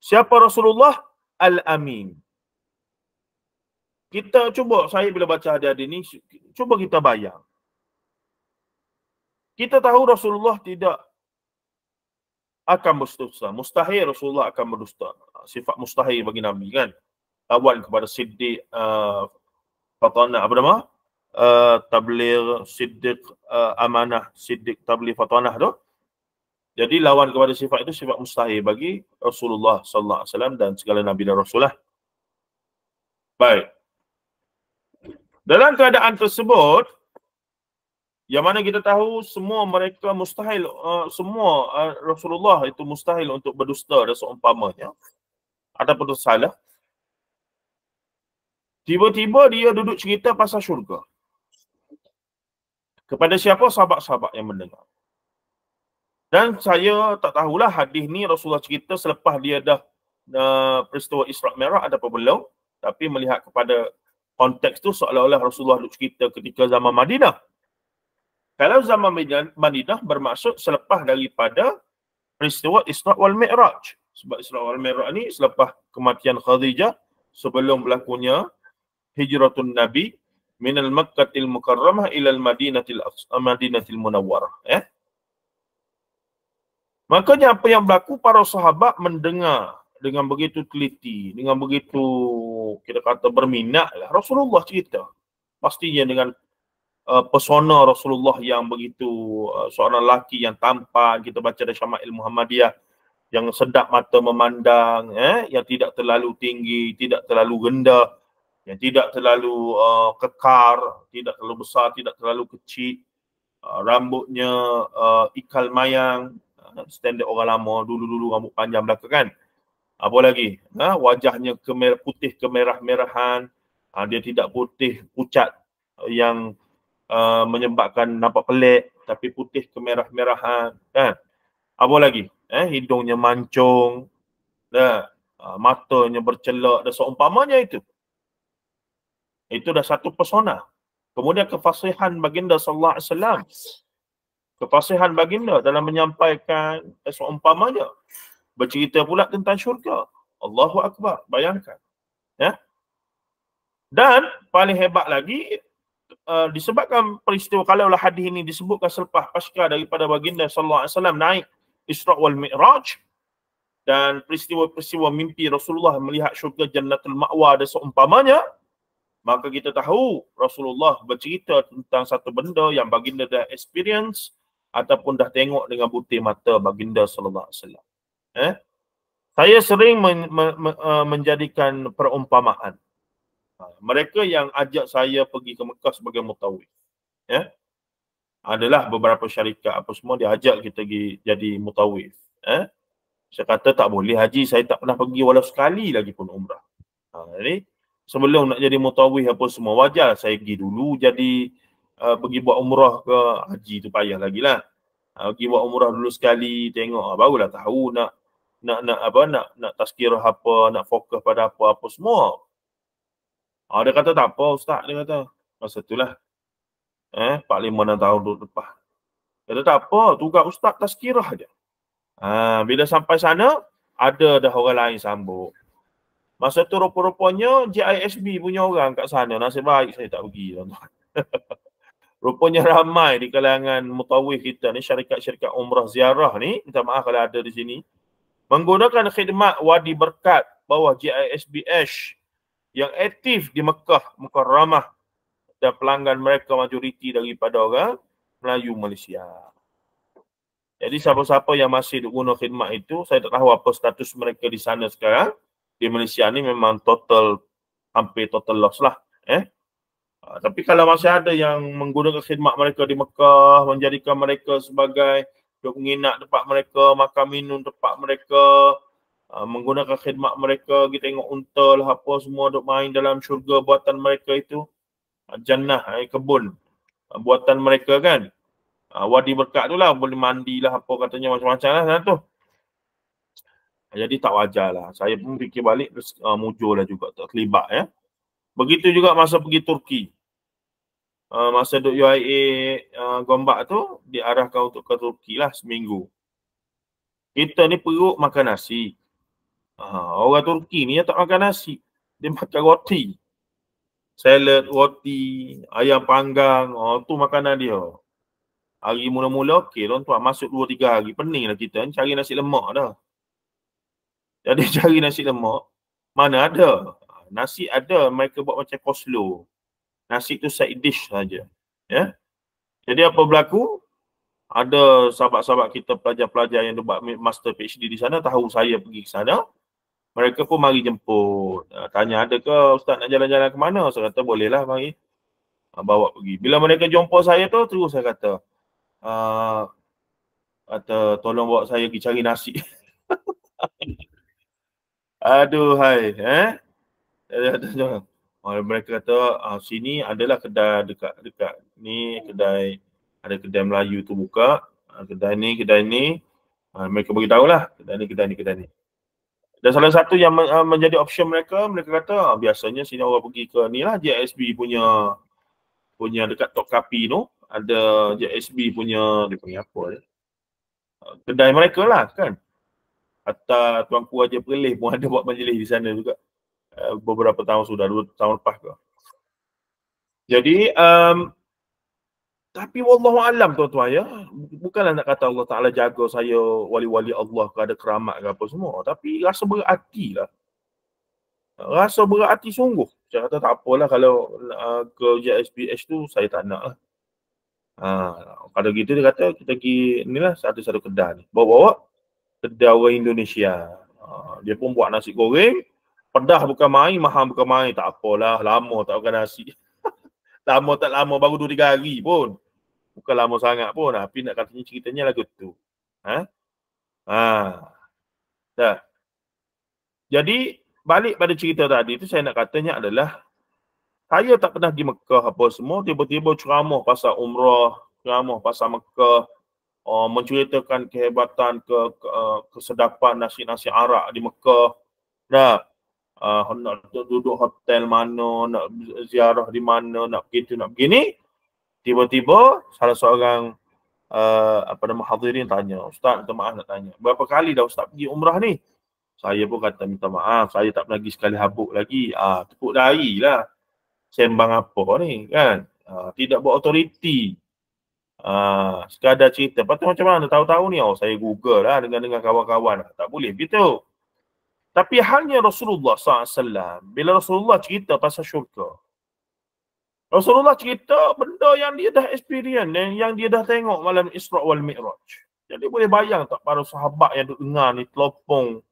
Speaker 1: Siapa Rasulullah? Al-Amin. Kita cuba saya bila baca hadis ni, cuba kita bayang. Kita tahu Rasulullah tidak akan berdusta. Mustahil Rasulullah akan berdusta. Sifat mustahil bagi Nabi kan. Lawan kepada Siddiq uh, Fatana apa nama? Uh, tabligh Siddiq uh, Amanah, Siddiq Tabligh Fatana tu. Jadi lawan kepada sifat itu sifat mustahil bagi Rasulullah sallallahu alaihi wasallam dan segala nabi dan rasul lah. Baik. Dalam keadaan tersebut, yang mana kita tahu semua mereka mustahil uh, semua uh, Rasulullah itu mustahil untuk berdusta dan seumpamanya ada betul salah. tiba-tiba dia duduk cerita pasal syurga kepada siapa sahabat-sahabat yang mendengar dan saya tak tahulah hadis ni Rasulullah cerita selepas dia dah uh, peristiwa Isra' Merah ada apa belum tapi melihat kepada konteks tu seolah-olah Rasulullah duduk cerita ketika zaman Madinah kalau zaman Madinah bermaksud selepas daripada peristiwa Isra' wal Mi'raj. Sebab Isra' wal Mi'raj ni selepas kematian Khadijah sebelum berlakunya hijratun Nabi min al il Mukarramah ilal Madinatil eh, Madinatil Munawwarah. Eh? Makanya apa yang berlaku para sahabat mendengar dengan begitu teliti, dengan begitu kita kata berminat Rasulullah cerita. Pastinya dengan Uh, persona Rasulullah yang begitu uh, seorang lelaki yang tampan kita baca dari Syama'il Muhammadiyah yang sedap mata memandang eh yang tidak terlalu tinggi tidak terlalu rendah yang tidak terlalu uh, kekar tidak terlalu besar tidak terlalu kecil uh, rambutnya uh, ikal mayang uh, standard orang lama dulu-dulu rambut panjang belaka kan apa lagi ha? wajahnya kemer putih kemerah-merahan ha, dia tidak putih pucat yang Uh, menyebabkan nampak pelik tapi putih kemerah-merahan kan apa lagi eh hidungnya mancung dah ha. ha, uh, matanya bercelak dan seumpamanya itu itu dah satu persona kemudian kefasihan baginda sallallahu alaihi wasallam kefasihan baginda dalam menyampaikan eh, seumpamanya bercerita pula tentang syurga Allahu akbar bayangkan ya dan paling hebat lagi Uh, disebabkan peristiwa kalaulah hadis ini disebutkan selepas pasca daripada baginda sallallahu alaihi wasallam naik Isra wal Mi'raj dan peristiwa-peristiwa mimpi Rasulullah melihat syurga Jannatul Ma'wa dan seumpamanya maka kita tahu Rasulullah bercerita tentang satu benda yang baginda dah experience ataupun dah tengok dengan butir mata baginda sallallahu alaihi wasallam eh saya sering men- men- men- uh, menjadikan perumpamaan Ha, mereka yang ajak saya pergi ke Mekah sebagai mutawif ya adalah beberapa syarikat apa semua dia ajak kita pergi jadi mutawif ya saya kata tak boleh haji saya tak pernah pergi walau sekali lagi pun umrah ha, jadi sebelum nak jadi mutawif apa semua wajar saya pergi dulu jadi uh, pergi buat umrah ke haji tu payah lagi lah ha, pergi buat umrah dulu sekali tengok ha, barulah tahu nak nak nak apa nak nak tazkirah apa nak fokus pada apa apa semua Ah, dia kata tak apa ustaz dia kata. Masa itulah. Eh, 4 5 6 tahun dulu dia Kata tak apa, tugas ustaz tazkirah aja. Ha, ah, bila sampai sana ada dah orang lain sambut. Masa tu rupa-rupanya GISB punya orang kat sana. Nasib baik saya tak pergi tuan-tuan. Rupanya ramai di kalangan mutawif kita ni, syarikat-syarikat umrah ziarah ni, minta maaf kalau ada di sini, menggunakan khidmat wadi berkat bawah GISB Ash yang aktif di Mekah, Mekah ramah dan pelanggan mereka majoriti daripada orang Melayu Malaysia. Jadi siapa-siapa yang masih guna khidmat itu, saya tak tahu apa status mereka di sana sekarang. Di Malaysia ni memang total, hampir total loss lah. Eh? Uh, tapi kalau masih ada yang menggunakan khidmat mereka di Mekah, menjadikan mereka sebagai duk menginap tempat mereka, makan minum tempat mereka, Ah, menggunakan khidmat mereka, kita tengok unta lah apa semua duk main dalam syurga buatan mereka itu. Ah, jannah, eh, kebun ah, buatan mereka kan. wadi berkat tu lah, boleh mandi lah apa katanya macam-macam lah tu. Jadi tak wajar lah. Saya pun fikir balik, terus uh, mujur lah juga terlibat ya. Begitu juga masa pergi Turki. Uh, masa duk UIA uh, Gombak tu, diarahkan untuk ke Turki lah seminggu. Kita ni perut makan nasi. Ha, orang Turki ni yang tak makan nasi. Dia makan roti. Salad, roti, ayam panggang. Oh, tu makanan dia. Hari mula-mula okey tuan tuan masuk 2 3 hari pening lah kita ni cari nasi lemak dah. Jadi cari nasi lemak mana ada? Nasi ada mereka buat macam koslo. Nasi tu side dish saja. Ya. Yeah? Jadi apa berlaku? Ada sahabat-sahabat kita pelajar-pelajar yang buat master PhD di sana tahu saya pergi ke sana mereka pun mari jemput. Uh, tanya ada ke ustaz nak jalan-jalan ke mana? Saya kata bolehlah mari. Uh, bawa pergi. Bila mereka jumpa saya tu terus saya kata uh, kata tolong bawa saya pergi cari nasi. Aduh hai eh. Oh, mereka kata ah, sini adalah kedai dekat dekat ni kedai ada kedai Melayu tu buka ah, kedai ni kedai ni ah, mereka bagi tahu lah kedai ni kedai ni kedai ni dan salah satu yang men, ah, menjadi option mereka, mereka kata ah, biasanya sini orang pergi ke ni lah JSB punya punya dekat Tok Kapi tu ada JSB punya dia panggil apa ya? kedai mereka lah kan atau Tuan Ku Haji Perlis pun ada buat majlis di sana juga ah, beberapa tahun sudah, dua tahun lepas ke jadi um, tapi wallahu alam tuan-tuan ya, bukanlah nak kata Allah Taala jaga saya wali-wali Allah ke ada keramat ke apa semua, tapi rasa berhati lah. Rasa berhati sungguh. Saya kata tak apalah kalau uh, ke JSPH tu saya tak nak lah. Ha, ah, kalau gitu dia kata kita pergi inilah satu-satu kedai ni. Bawa-bawa kedai orang Indonesia. Ha, dia pun buat nasi goreng. Pedah bukan main, mahal bukan main. Tak apalah, lama tak makan nasi lama tak lama baru dua 3 hari pun. Bukan lama sangat pun tapi nak katanya ceritanya lagu tu. Ha? Ha. Dah. Jadi balik pada cerita tadi tu saya nak katanya adalah saya tak pernah di Mekah apa semua tiba-tiba ceramah pasal umrah, ceramah pasal Mekah uh, menceritakan kehebatan ke, ke uh, kesedapan nasi-nasi Arab di Mekah. Nah, uh, nak hmm. duduk hotel mana, nak ziarah di mana, nak begitu, nak begini. Tiba-tiba salah seorang uh, apa nama hadirin tanya, Ustaz minta maaf nak tanya. Berapa kali dah Ustaz pergi umrah ni? Saya pun kata minta maaf, saya tak pergi sekali habuk lagi. Ah, uh, tepuk dahi lah. Sembang apa ni kan? Uh, tidak buat otoriti. Uh, sekadar cerita. Lepas tu macam mana? Tahu-tahu ni oh, saya google lah dengan dengan kawan-kawan. Tak boleh begitu. Tapi halnya Rasulullah SAW, bila Rasulullah cerita pasal syurga, Rasulullah cerita benda yang dia dah experience, yang, dia dah tengok malam Isra' wal Mi'raj. Jadi boleh bayang tak para sahabat yang dengar ni telopong.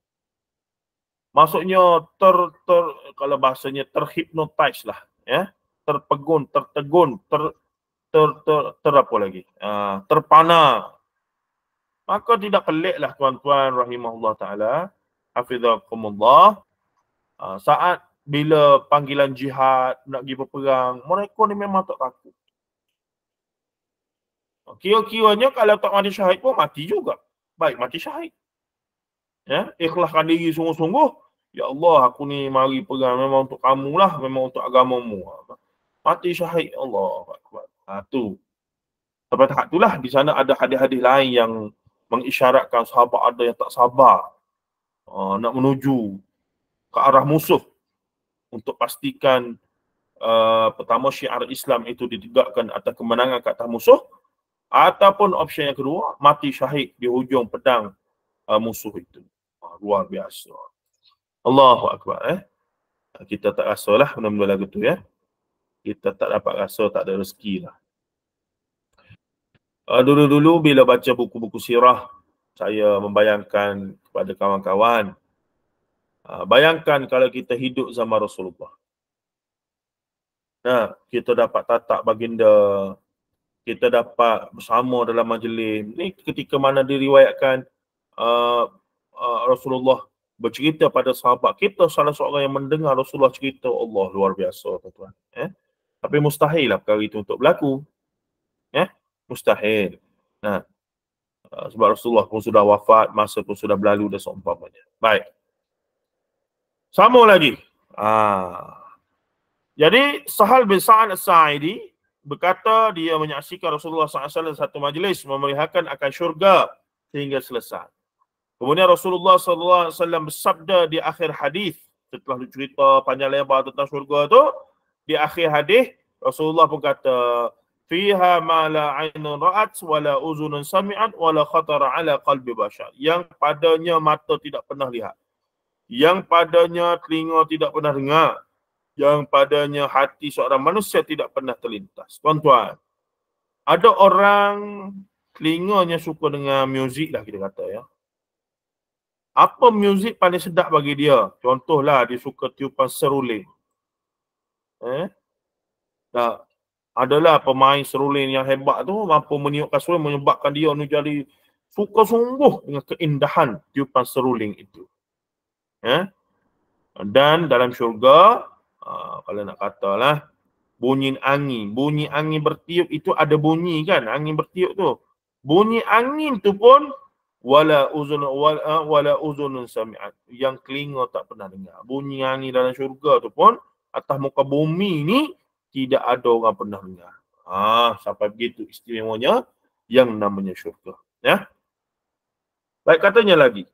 Speaker 1: Maksudnya ter, ter, kalau bahasanya terhipnotis lah. Ya? Terpegun, tertegun, ter, ter, ter, ter, ter apa lagi? Uh, terpana. Maka tidak pelik lah tuan-tuan rahimahullah ta'ala hafizakumullah uh, saat bila panggilan jihad nak pergi berperang mereka ni memang tak takut ah, kira-kiranya kalau tak mati syahid pun mati juga baik mati syahid ya ikhlaskan diri sungguh-sungguh ya Allah aku ni mari perang memang untuk kamu lah memang untuk agamamu mati syahid Allah akbar ha tu sampai tahap itulah di sana ada hadis-hadis lain yang mengisyaratkan sahabat ada yang tak sabar uh, nak menuju ke arah musuh untuk pastikan uh, pertama syiar Islam itu ditegakkan atas kemenangan kat atas musuh ataupun option yang kedua mati syahid di hujung pedang uh, musuh itu uh, luar biasa Allahu akbar eh kita tak rasalah benda-benda lagu tu ya kita tak dapat rasa tak ada rezeki lah uh, dulu-dulu bila baca buku-buku sirah saya membayangkan pada kawan-kawan. Ah, bayangkan kalau kita hidup sama Rasulullah. Nah, kita dapat tatak baginda. Kita dapat bersama dalam majlis. Ini ketika mana diriwayatkan uh, uh, Rasulullah bercerita pada sahabat. Kita salah seorang yang mendengar Rasulullah cerita Allah luar biasa. Tuan. Eh? Tapi mustahil lah perkara itu untuk berlaku. Eh? Mustahil. Nah, Ah, sebab Rasulullah pun sudah wafat, masa pun sudah berlalu dan seumpamanya. Baik. Sama lagi. Aa. Ah. Jadi Sahal bin Sa'ad Sa'idi berkata dia menyaksikan Rasulullah SAW dalam satu majlis memerihakan akan syurga sehingga selesai. Kemudian Rasulullah SAW bersabda di akhir hadis setelah cerita panjang lebar tentang syurga tu di akhir hadis Rasulullah pun kata fiha ma la aynun ra'at wa la uzunun sami'at wa la khatara ala qalbi bashar yang padanya mata tidak pernah lihat yang padanya telinga tidak pernah dengar yang padanya hati seorang manusia tidak pernah terlintas tuan-tuan ada orang telinganya suka dengar muzik lah kita kata ya apa muzik paling sedap bagi dia contohlah dia suka tiupan seruling eh tak nah, adalah pemain seruling yang hebat tu mampu meniupkan seruling menyebabkan dia menjadi suka sungguh dengan keindahan tiupan seruling itu. Ya. Dan dalam syurga, ha, kalau nak katalah, bunyi angin. Bunyi angin bertiup itu ada bunyi kan, angin bertiup tu. Bunyi angin tu pun, wala uzun wala, ha, wala uzun sami'at yang kelinga tak pernah dengar bunyi angin dalam syurga tu pun atas muka bumi ni tidak ada orang pernah dengar. Ha, sampai begitu istimewanya yang namanya syurga. Ya. Baik katanya lagi.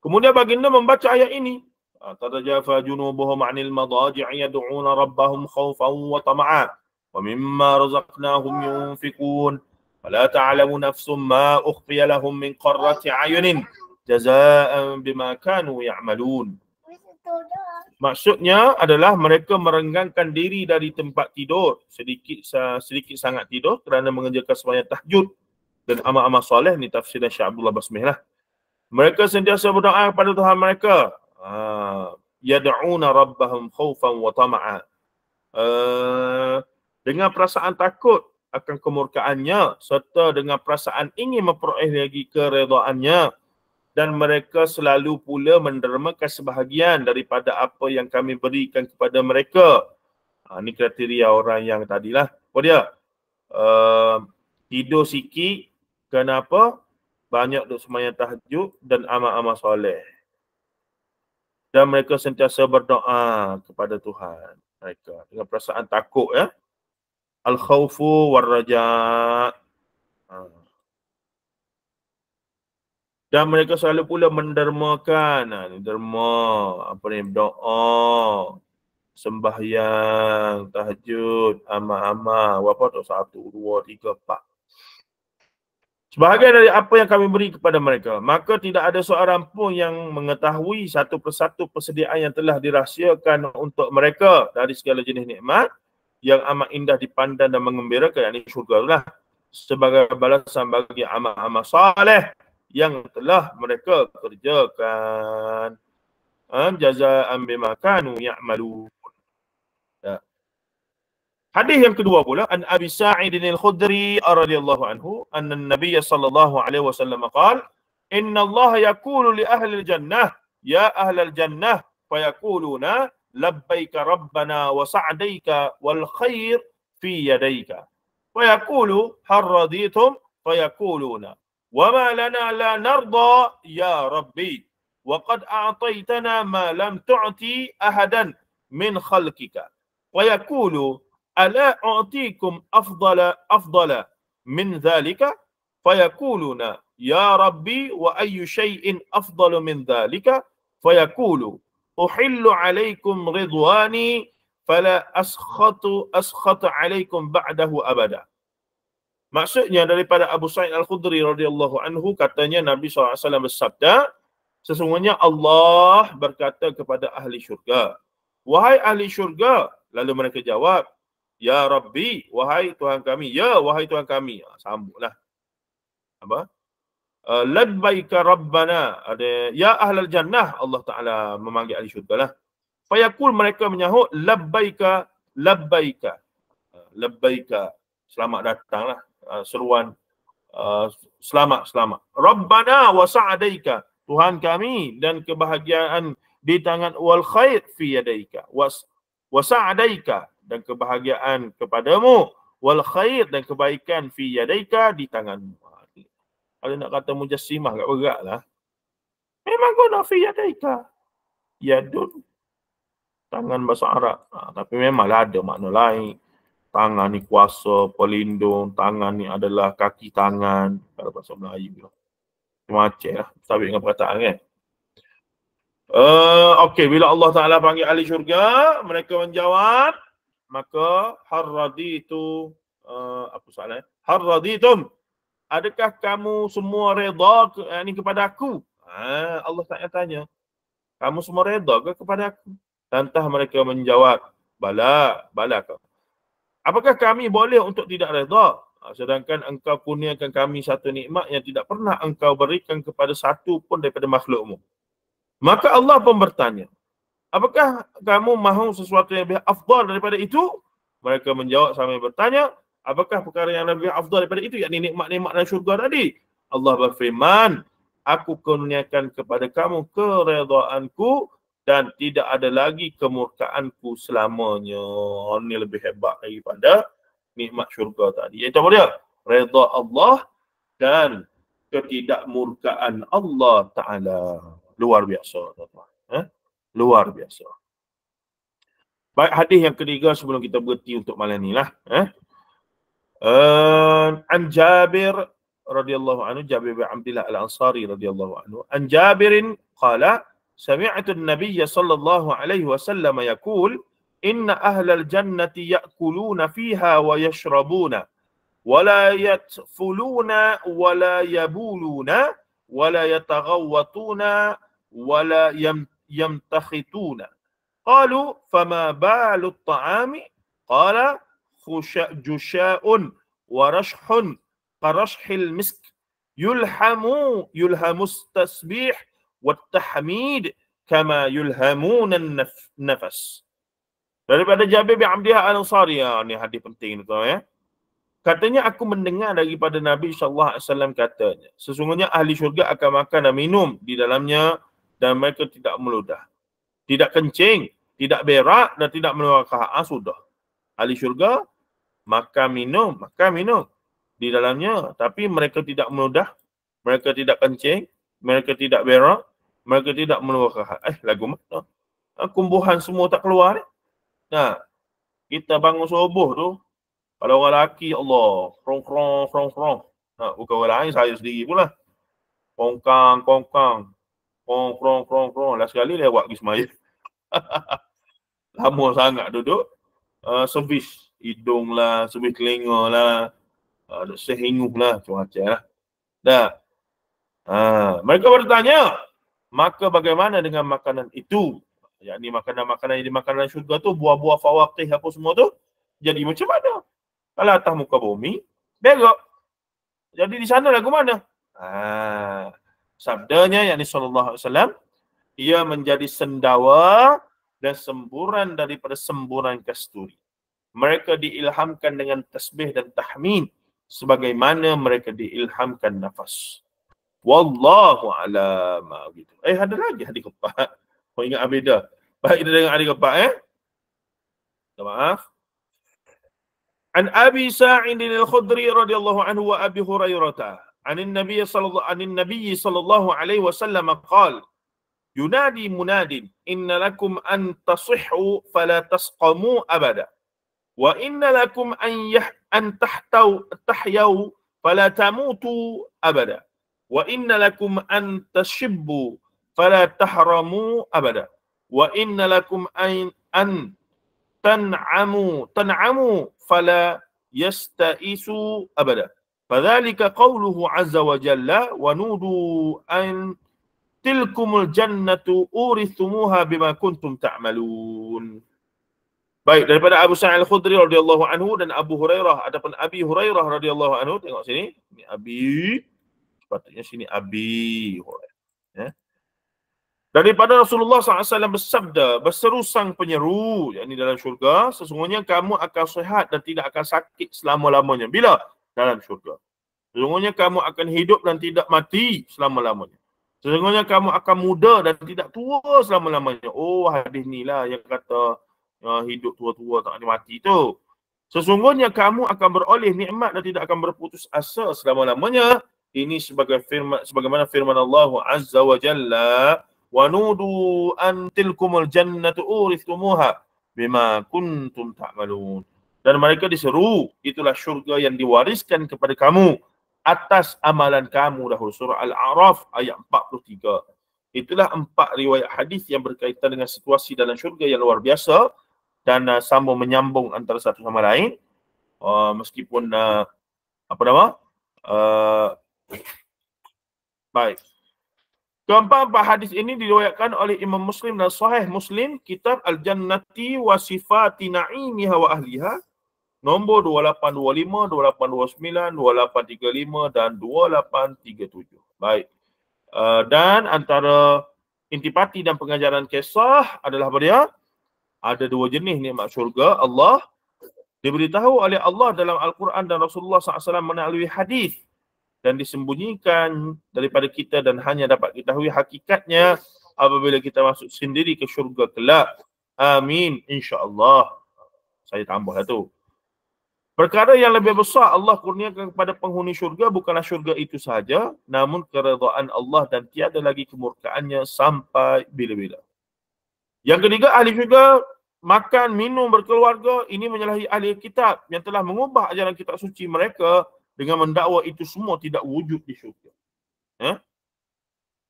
Speaker 1: Kemudian baginda membaca ayat ini. Ha, Tadajafa junubuhum anil madaji'i yadu'una rabbahum khawfan wa tama'a. Wa mimma razaqnahum yunfikun. Fala ta'alamu nafsum ma ukhfiya lahum min qarrati ayunin. Jazaan bima kanu ya'malun. Maksudnya adalah mereka merenggangkan diri dari tempat tidur sedikit sedikit sangat tidur kerana mengerjakan sembahyang tahajud dan amal-amal soleh ni tafsiran Syekh Abdullah Basmih lah. Mereka sentiasa berdoa kepada Tuhan mereka. Ah, ya da'una rabbahum khaufan wa tama'a. Ah, dengan perasaan takut akan kemurkaannya serta dengan perasaan ingin memperoleh lagi keredaannya dan mereka selalu pula mendermakan sebahagian daripada apa yang kami berikan kepada mereka. Ha, ini kriteria orang yang tadilah. Apa dia? Uh, tidur sikit, kenapa? Banyak duk semayang tahajud dan amal-amal soleh. Dan mereka sentiasa berdoa kepada Tuhan mereka dengan perasaan takut ya. Al-khawfu war-raja. Ha dan mereka selalu pula mendermakan ha, derma apa ni doa sembahyang tahajud amal-amal apa tu satu dua tiga empat Sebahagian dari apa yang kami beri kepada mereka, maka tidak ada seorang pun yang mengetahui satu persatu persediaan yang telah dirahsiakan untuk mereka dari segala jenis nikmat yang amat indah dipandang dan mengembirakan, yang ini syurga lah sebagai balasan bagi amal-amal soleh yang telah mereka kerjakan. Jaza'an bima kanu ya'malun. Hadis yang kedua pula an Abi Sa'id al-Khudri radhiyallahu anhu anna an-nabiy sallallahu alaihi wasallam qala inna Allah yaqulu li ahli al-jannah ya ahli al-jannah fayaquluna labbaik rabbana wa sa'daika wal khair fi yadayka fayaqulu hal raditum fayaquluna وما لنا لا نرضى يا ربي وقد أعطيتنا ما لم تعطي أحدا من خلقك ويقول ألا أعطيكم أفضل أفضل من ذلك فيقولون يا ربي وأي شيء أفضل من ذلك فيقول أحل عليكم رضواني فلا أسخط أسخط عليكم بعده أبدا Maksudnya daripada Abu Sa'id Al-Khudri radhiyallahu anhu katanya Nabi SAW bersabda sesungguhnya Allah berkata kepada ahli syurga. Wahai ahli syurga. Lalu mereka jawab. Ya Rabbi. Wahai Tuhan kami. Ya wahai Tuhan kami. Ah, Sambutlah. Apa? Eh, labbaika Rabbana. Ada, ya ahlal jannah. Allah Ta'ala memanggil ahli syurga lah. Fayaqul mereka menyahut. Labbaika. Labbaika. Ah, labbaika. Selamat datanglah. Uh, seruan uh, selamat selamat. Rabbana wa sa'adaika Tuhan kami dan kebahagiaan di tangan wal khair fi yadaika wa sa'adaika dan kebahagiaan kepadamu wal khair dan kebaikan fi yadaika di tanganmu. Kalau nak kata mujassimah tak beratlah. Memang guna fi yadaika. dun Tangan bahasa Arab. Ha, tapi memanglah ada makna lain tangan ni kuasa, pelindung, tangan ni adalah kaki tangan. Kalau bahasa Melayu lah. Macam lah. Sabit dengan perkataan kan. Uh, eh, okay, bila Allah Ta'ala panggil ahli syurga, mereka menjawab, maka harraditu, uh, apa soalan? Eh? Harraditum, adakah kamu semua reda ke, eh, ni kepada aku? Ha, Allah Ta'ala tanya, kamu semua reda ke kepada aku? Tantah mereka menjawab, balak balak. kau. Apakah kami boleh untuk tidak reda? Ha, sedangkan engkau kurniakan kami satu nikmat yang tidak pernah engkau berikan kepada satu pun daripada makhlukmu. Maka Allah pun bertanya, apakah kamu mahu sesuatu yang lebih afdal daripada itu? Mereka menjawab sambil bertanya, apakah perkara yang lebih afdal daripada itu? Yang nikmat-nikmat dan syurga tadi. Allah berfirman, aku kurniakan kepada kamu keredaanku dan tidak ada lagi kemurkaanku selamanya. Ini lebih hebat daripada nikmat syurga tadi. Iaitu apa dia? Reda Allah dan ketidakmurkaan Allah Ta'ala. Luar biasa. Eh? Luar biasa. Baik, hadis yang ketiga sebelum kita berhenti untuk malam ni lah. Eh? Uh, An radhiyallahu anhu Jabir bin Abdullah Al-Ansari radhiyallahu anhu An Jabirin qala سمعت النبي صلى الله عليه وسلم يقول إن أهل الجنة يأكلون فيها ويشربون ولا يتفلون ولا يبولون ولا يتغوطون ولا يمتخطون قالوا فما بال الطعام قال جشاء ورشح كرشح المسك يلهم يلهم التسبيح والتحميد كما يلهمون النفس daripada Jabir bin Abdullah Al-Ansari ya, ni hadis penting tu ya katanya aku mendengar daripada Nabi sallallahu alaihi wasallam katanya sesungguhnya ahli syurga akan makan dan minum di dalamnya dan mereka tidak meludah tidak kencing tidak berak dan tidak mengeluarkan ha, ah, sudah ahli syurga makan minum makan minum di dalamnya tapi mereka tidak meludah mereka tidak kencing mereka tidak berak mereka tidak meluahkan hak. Eh, lagu mana? Ha, ah, kumbuhan semua tak keluar ni. Nah, kita bangun subuh tu, kalau orang lelaki, ya Allah, krong krong krong krong. Ha, bukan orang lain, saya sendiri pula. Kong kong kong kong. kong krong krong krong. Last kali lewat pergi semaya. Lama sangat duduk. Uh, servis. Hidung lah, servis telinga lah. Uh, sehinguh lah, macam-macam lah. Dah. Ha, mereka bertanya, maka bagaimana dengan makanan itu ni makanan-makanan yang makanan syurga tu buah-buah fawaqih apa semua tu jadi macam mana kalau atas muka bumi berak jadi di sana lagu mana ha sabdanya yakni sallallahu alaihi wasallam ia menjadi sendawa dan semburan daripada semburan kasturi mereka diilhamkan dengan tasbih dan tahmin sebagaimana mereka diilhamkan nafas. Wallahu alam. Gitu. Eh ada lagi hadis keempat. Kau ingat beda. Baik kita dengar hadis keempat eh. Minta maaf. An Abi Sa'id Al-Khudri radhiyallahu anhu wa Abi Hurairah عن النبي صلى الله عن النبي صلى الله عليه وسلم قال ينادي مناد إن لكم أن تصحوا فلا تسقموا أبدا وإن لكم أن يح أن تحتوا تحيوا فلا تموتوا أبدا wa inna lakum an tashibbu fala tahramu abada wa inna lakum ain an tan'amu tan'amu fala yasta'isu abada fadhalika qawluhu azza wa jalla wa nudu an tilkumul jannatu urithumuha bima kuntum ta'malun baik daripada Abu Sa'id Al-Khudri radhiyallahu anhu dan Abu Hurairah ataupun Abi Hurairah radhiyallahu anhu tengok sini ni Abi sepatutnya sini abi ya daripada Rasulullah SAW bersabda berseru sang penyeru ini dalam syurga sesungguhnya kamu akan sehat dan tidak akan sakit selama-lamanya bila dalam syurga sesungguhnya kamu akan hidup dan tidak mati selama-lamanya sesungguhnya kamu akan muda dan tidak tua selama-lamanya oh hadis inilah yang kata uh, hidup tua-tua tak ada mati tu Sesungguhnya kamu akan beroleh nikmat dan tidak akan berputus asa selama-lamanya ini sebagai firman sebagaimana firman Allah Azza wa Jalla wa nudu an tilkumul jannatu urithtumuha bima kuntum ta'malun dan mereka diseru itulah syurga yang diwariskan kepada kamu atas amalan kamu dahulu surah al-a'raf ayat 43 itulah empat riwayat hadis yang berkaitan dengan situasi dalam syurga yang luar biasa dan uh, sambung menyambung antara satu sama lain uh, meskipun uh, apa nama uh, Baik. Keempat, empat hadis ini diriwayatkan oleh Imam Muslim dan Sahih Muslim Kitab Al-Jannati wa Sifati Na'imiha wa Ahliha Nombor 2825, 2829, 2835 dan 2837 Baik uh, Dan antara intipati dan pengajaran kisah adalah beria Ada dua jenis ni mak syurga Allah Diberitahu oleh Allah dalam Al-Quran dan Rasulullah SAW melalui hadis dan disembunyikan daripada kita dan hanya dapat diketahui hakikatnya apabila kita masuk sendiri ke syurga kelak. Amin. Insya Allah Saya tambahlah tu. Perkara yang lebih besar Allah kurniakan kepada penghuni syurga bukanlah syurga itu sahaja namun keredaan Allah dan tiada lagi kemurkaannya sampai bila-bila. Yang ketiga, ahli syurga makan, minum, berkeluarga ini menyalahi ahli kitab yang telah mengubah ajaran kitab suci mereka dengan mendakwa itu semua tidak wujud di syurga. Ya?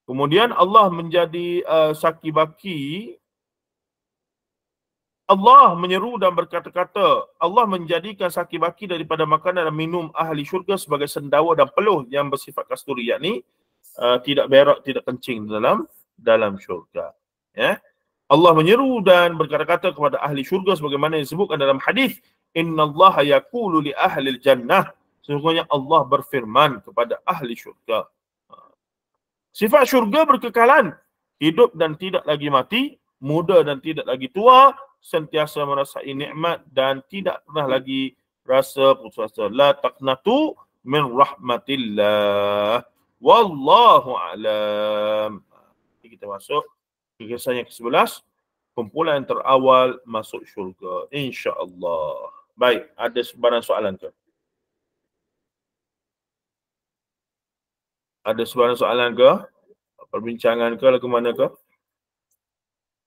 Speaker 1: Kemudian Allah menjadi uh, saki baki. Allah menyeru dan berkata-kata, Allah menjadikan saki baki daripada makanan dan minum ahli syurga sebagai sendawa dan peluh yang bersifat kasturi, yakni uh, tidak berak, tidak kencing dalam dalam syurga. Ya? Allah menyeru dan berkata-kata kepada ahli syurga sebagaimana yang disebutkan dalam hadis, Inna Allah yaqoolu li ahli jannah, sesungguhnya Allah berfirman kepada ahli syurga. Ha. Sifat syurga berkekalan, hidup dan tidak lagi mati, muda dan tidak lagi tua, sentiasa merasai nikmat dan tidak pernah lagi rasa putus asa. La taqnatu min rahmatillah. Wallahu alam. Ha. Kita masuk ke kisah yang ke-11. Kumpulan terawal masuk syurga. InsyaAllah. Baik, ada sebarang soalan ke? ada sebarang soalan ke perbincangan ke ke mana ke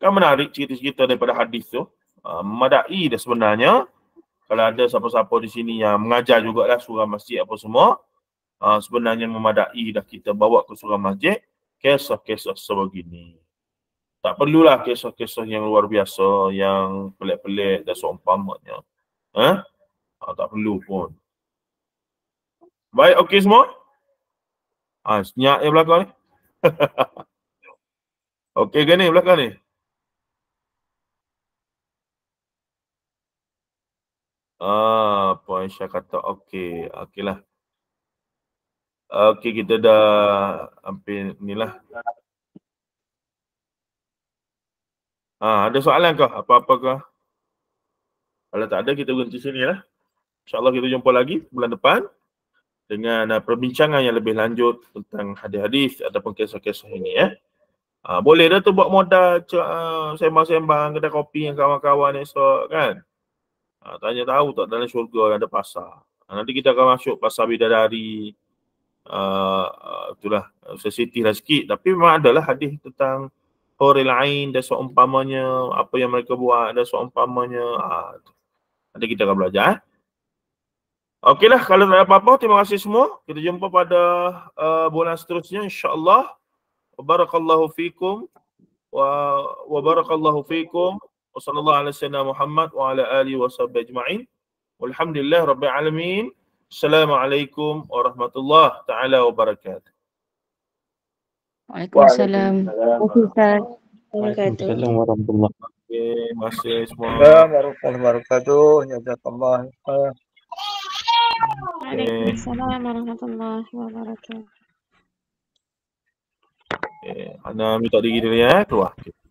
Speaker 1: kan menarik cerita-cerita daripada hadis tu uh, ah, madai dah sebenarnya kalau ada siapa-siapa di sini yang mengajar jugalah surah masjid apa semua uh, sebenarnya memadai dah kita bawa ke surah masjid kisah-kisah sebegini tak perlulah kisah-kisah yang luar biasa yang pelik-pelik dan seumpamanya eh? Uh, tak perlu pun Baik, okey semua? Ha, ah, senyap yang belakang ni. Okey ke ni belakang ni? Ah, Puan Aisyah kata okey. Okeylah. Okey kita dah hampir ni lah. Ah, ada soalan kah? Apa-apa kah? Kalau tak ada kita berhenti sini lah. InsyaAllah kita jumpa lagi bulan depan dengan uh, perbincangan yang lebih lanjut tentang hadis-hadis ataupun kisah-kisah ini ya. Eh. Uh, boleh dah tu buat modal uh, sembang-sembang kedai kopi yang kawan-kawan so kan. Uh, tanya tahu tak dalam syurga ada pasar. Uh, nanti kita akan masuk pasar bidadari. Uh, uh, itulah uh, sensitif lah sikit. Tapi memang adalah hadis tentang Horil Ain dan seumpamanya. Apa yang mereka buat dan seumpamanya. Uh, nanti kita akan belajar. Eh. Okeylah kalau tak ada apa-apa terima kasih semua. Kita jumpa pada uh, bulan seterusnya insya-Allah. Barakallahu fikum wa wa barakallahu fikum wa sallallahu alaihi wasallam Muhammad wa ala alihi washabbi ajmain. Walhamdulillah rabbil alamin. Assalamualaikum warahmatullahi taala wabarakatuh. Waalaikumsalam. Waalaikumsalam warahmatullahi wabarakatuh. Terima kasih semua. Waalaikumsalam warahmatullahi wabarakatuh. Jazakallah khairan. Waalaikumsalam eh. warahmatullahi wabarakatuh. Okay. Eh, Ana minta diri dia eh. Keluar. Okay.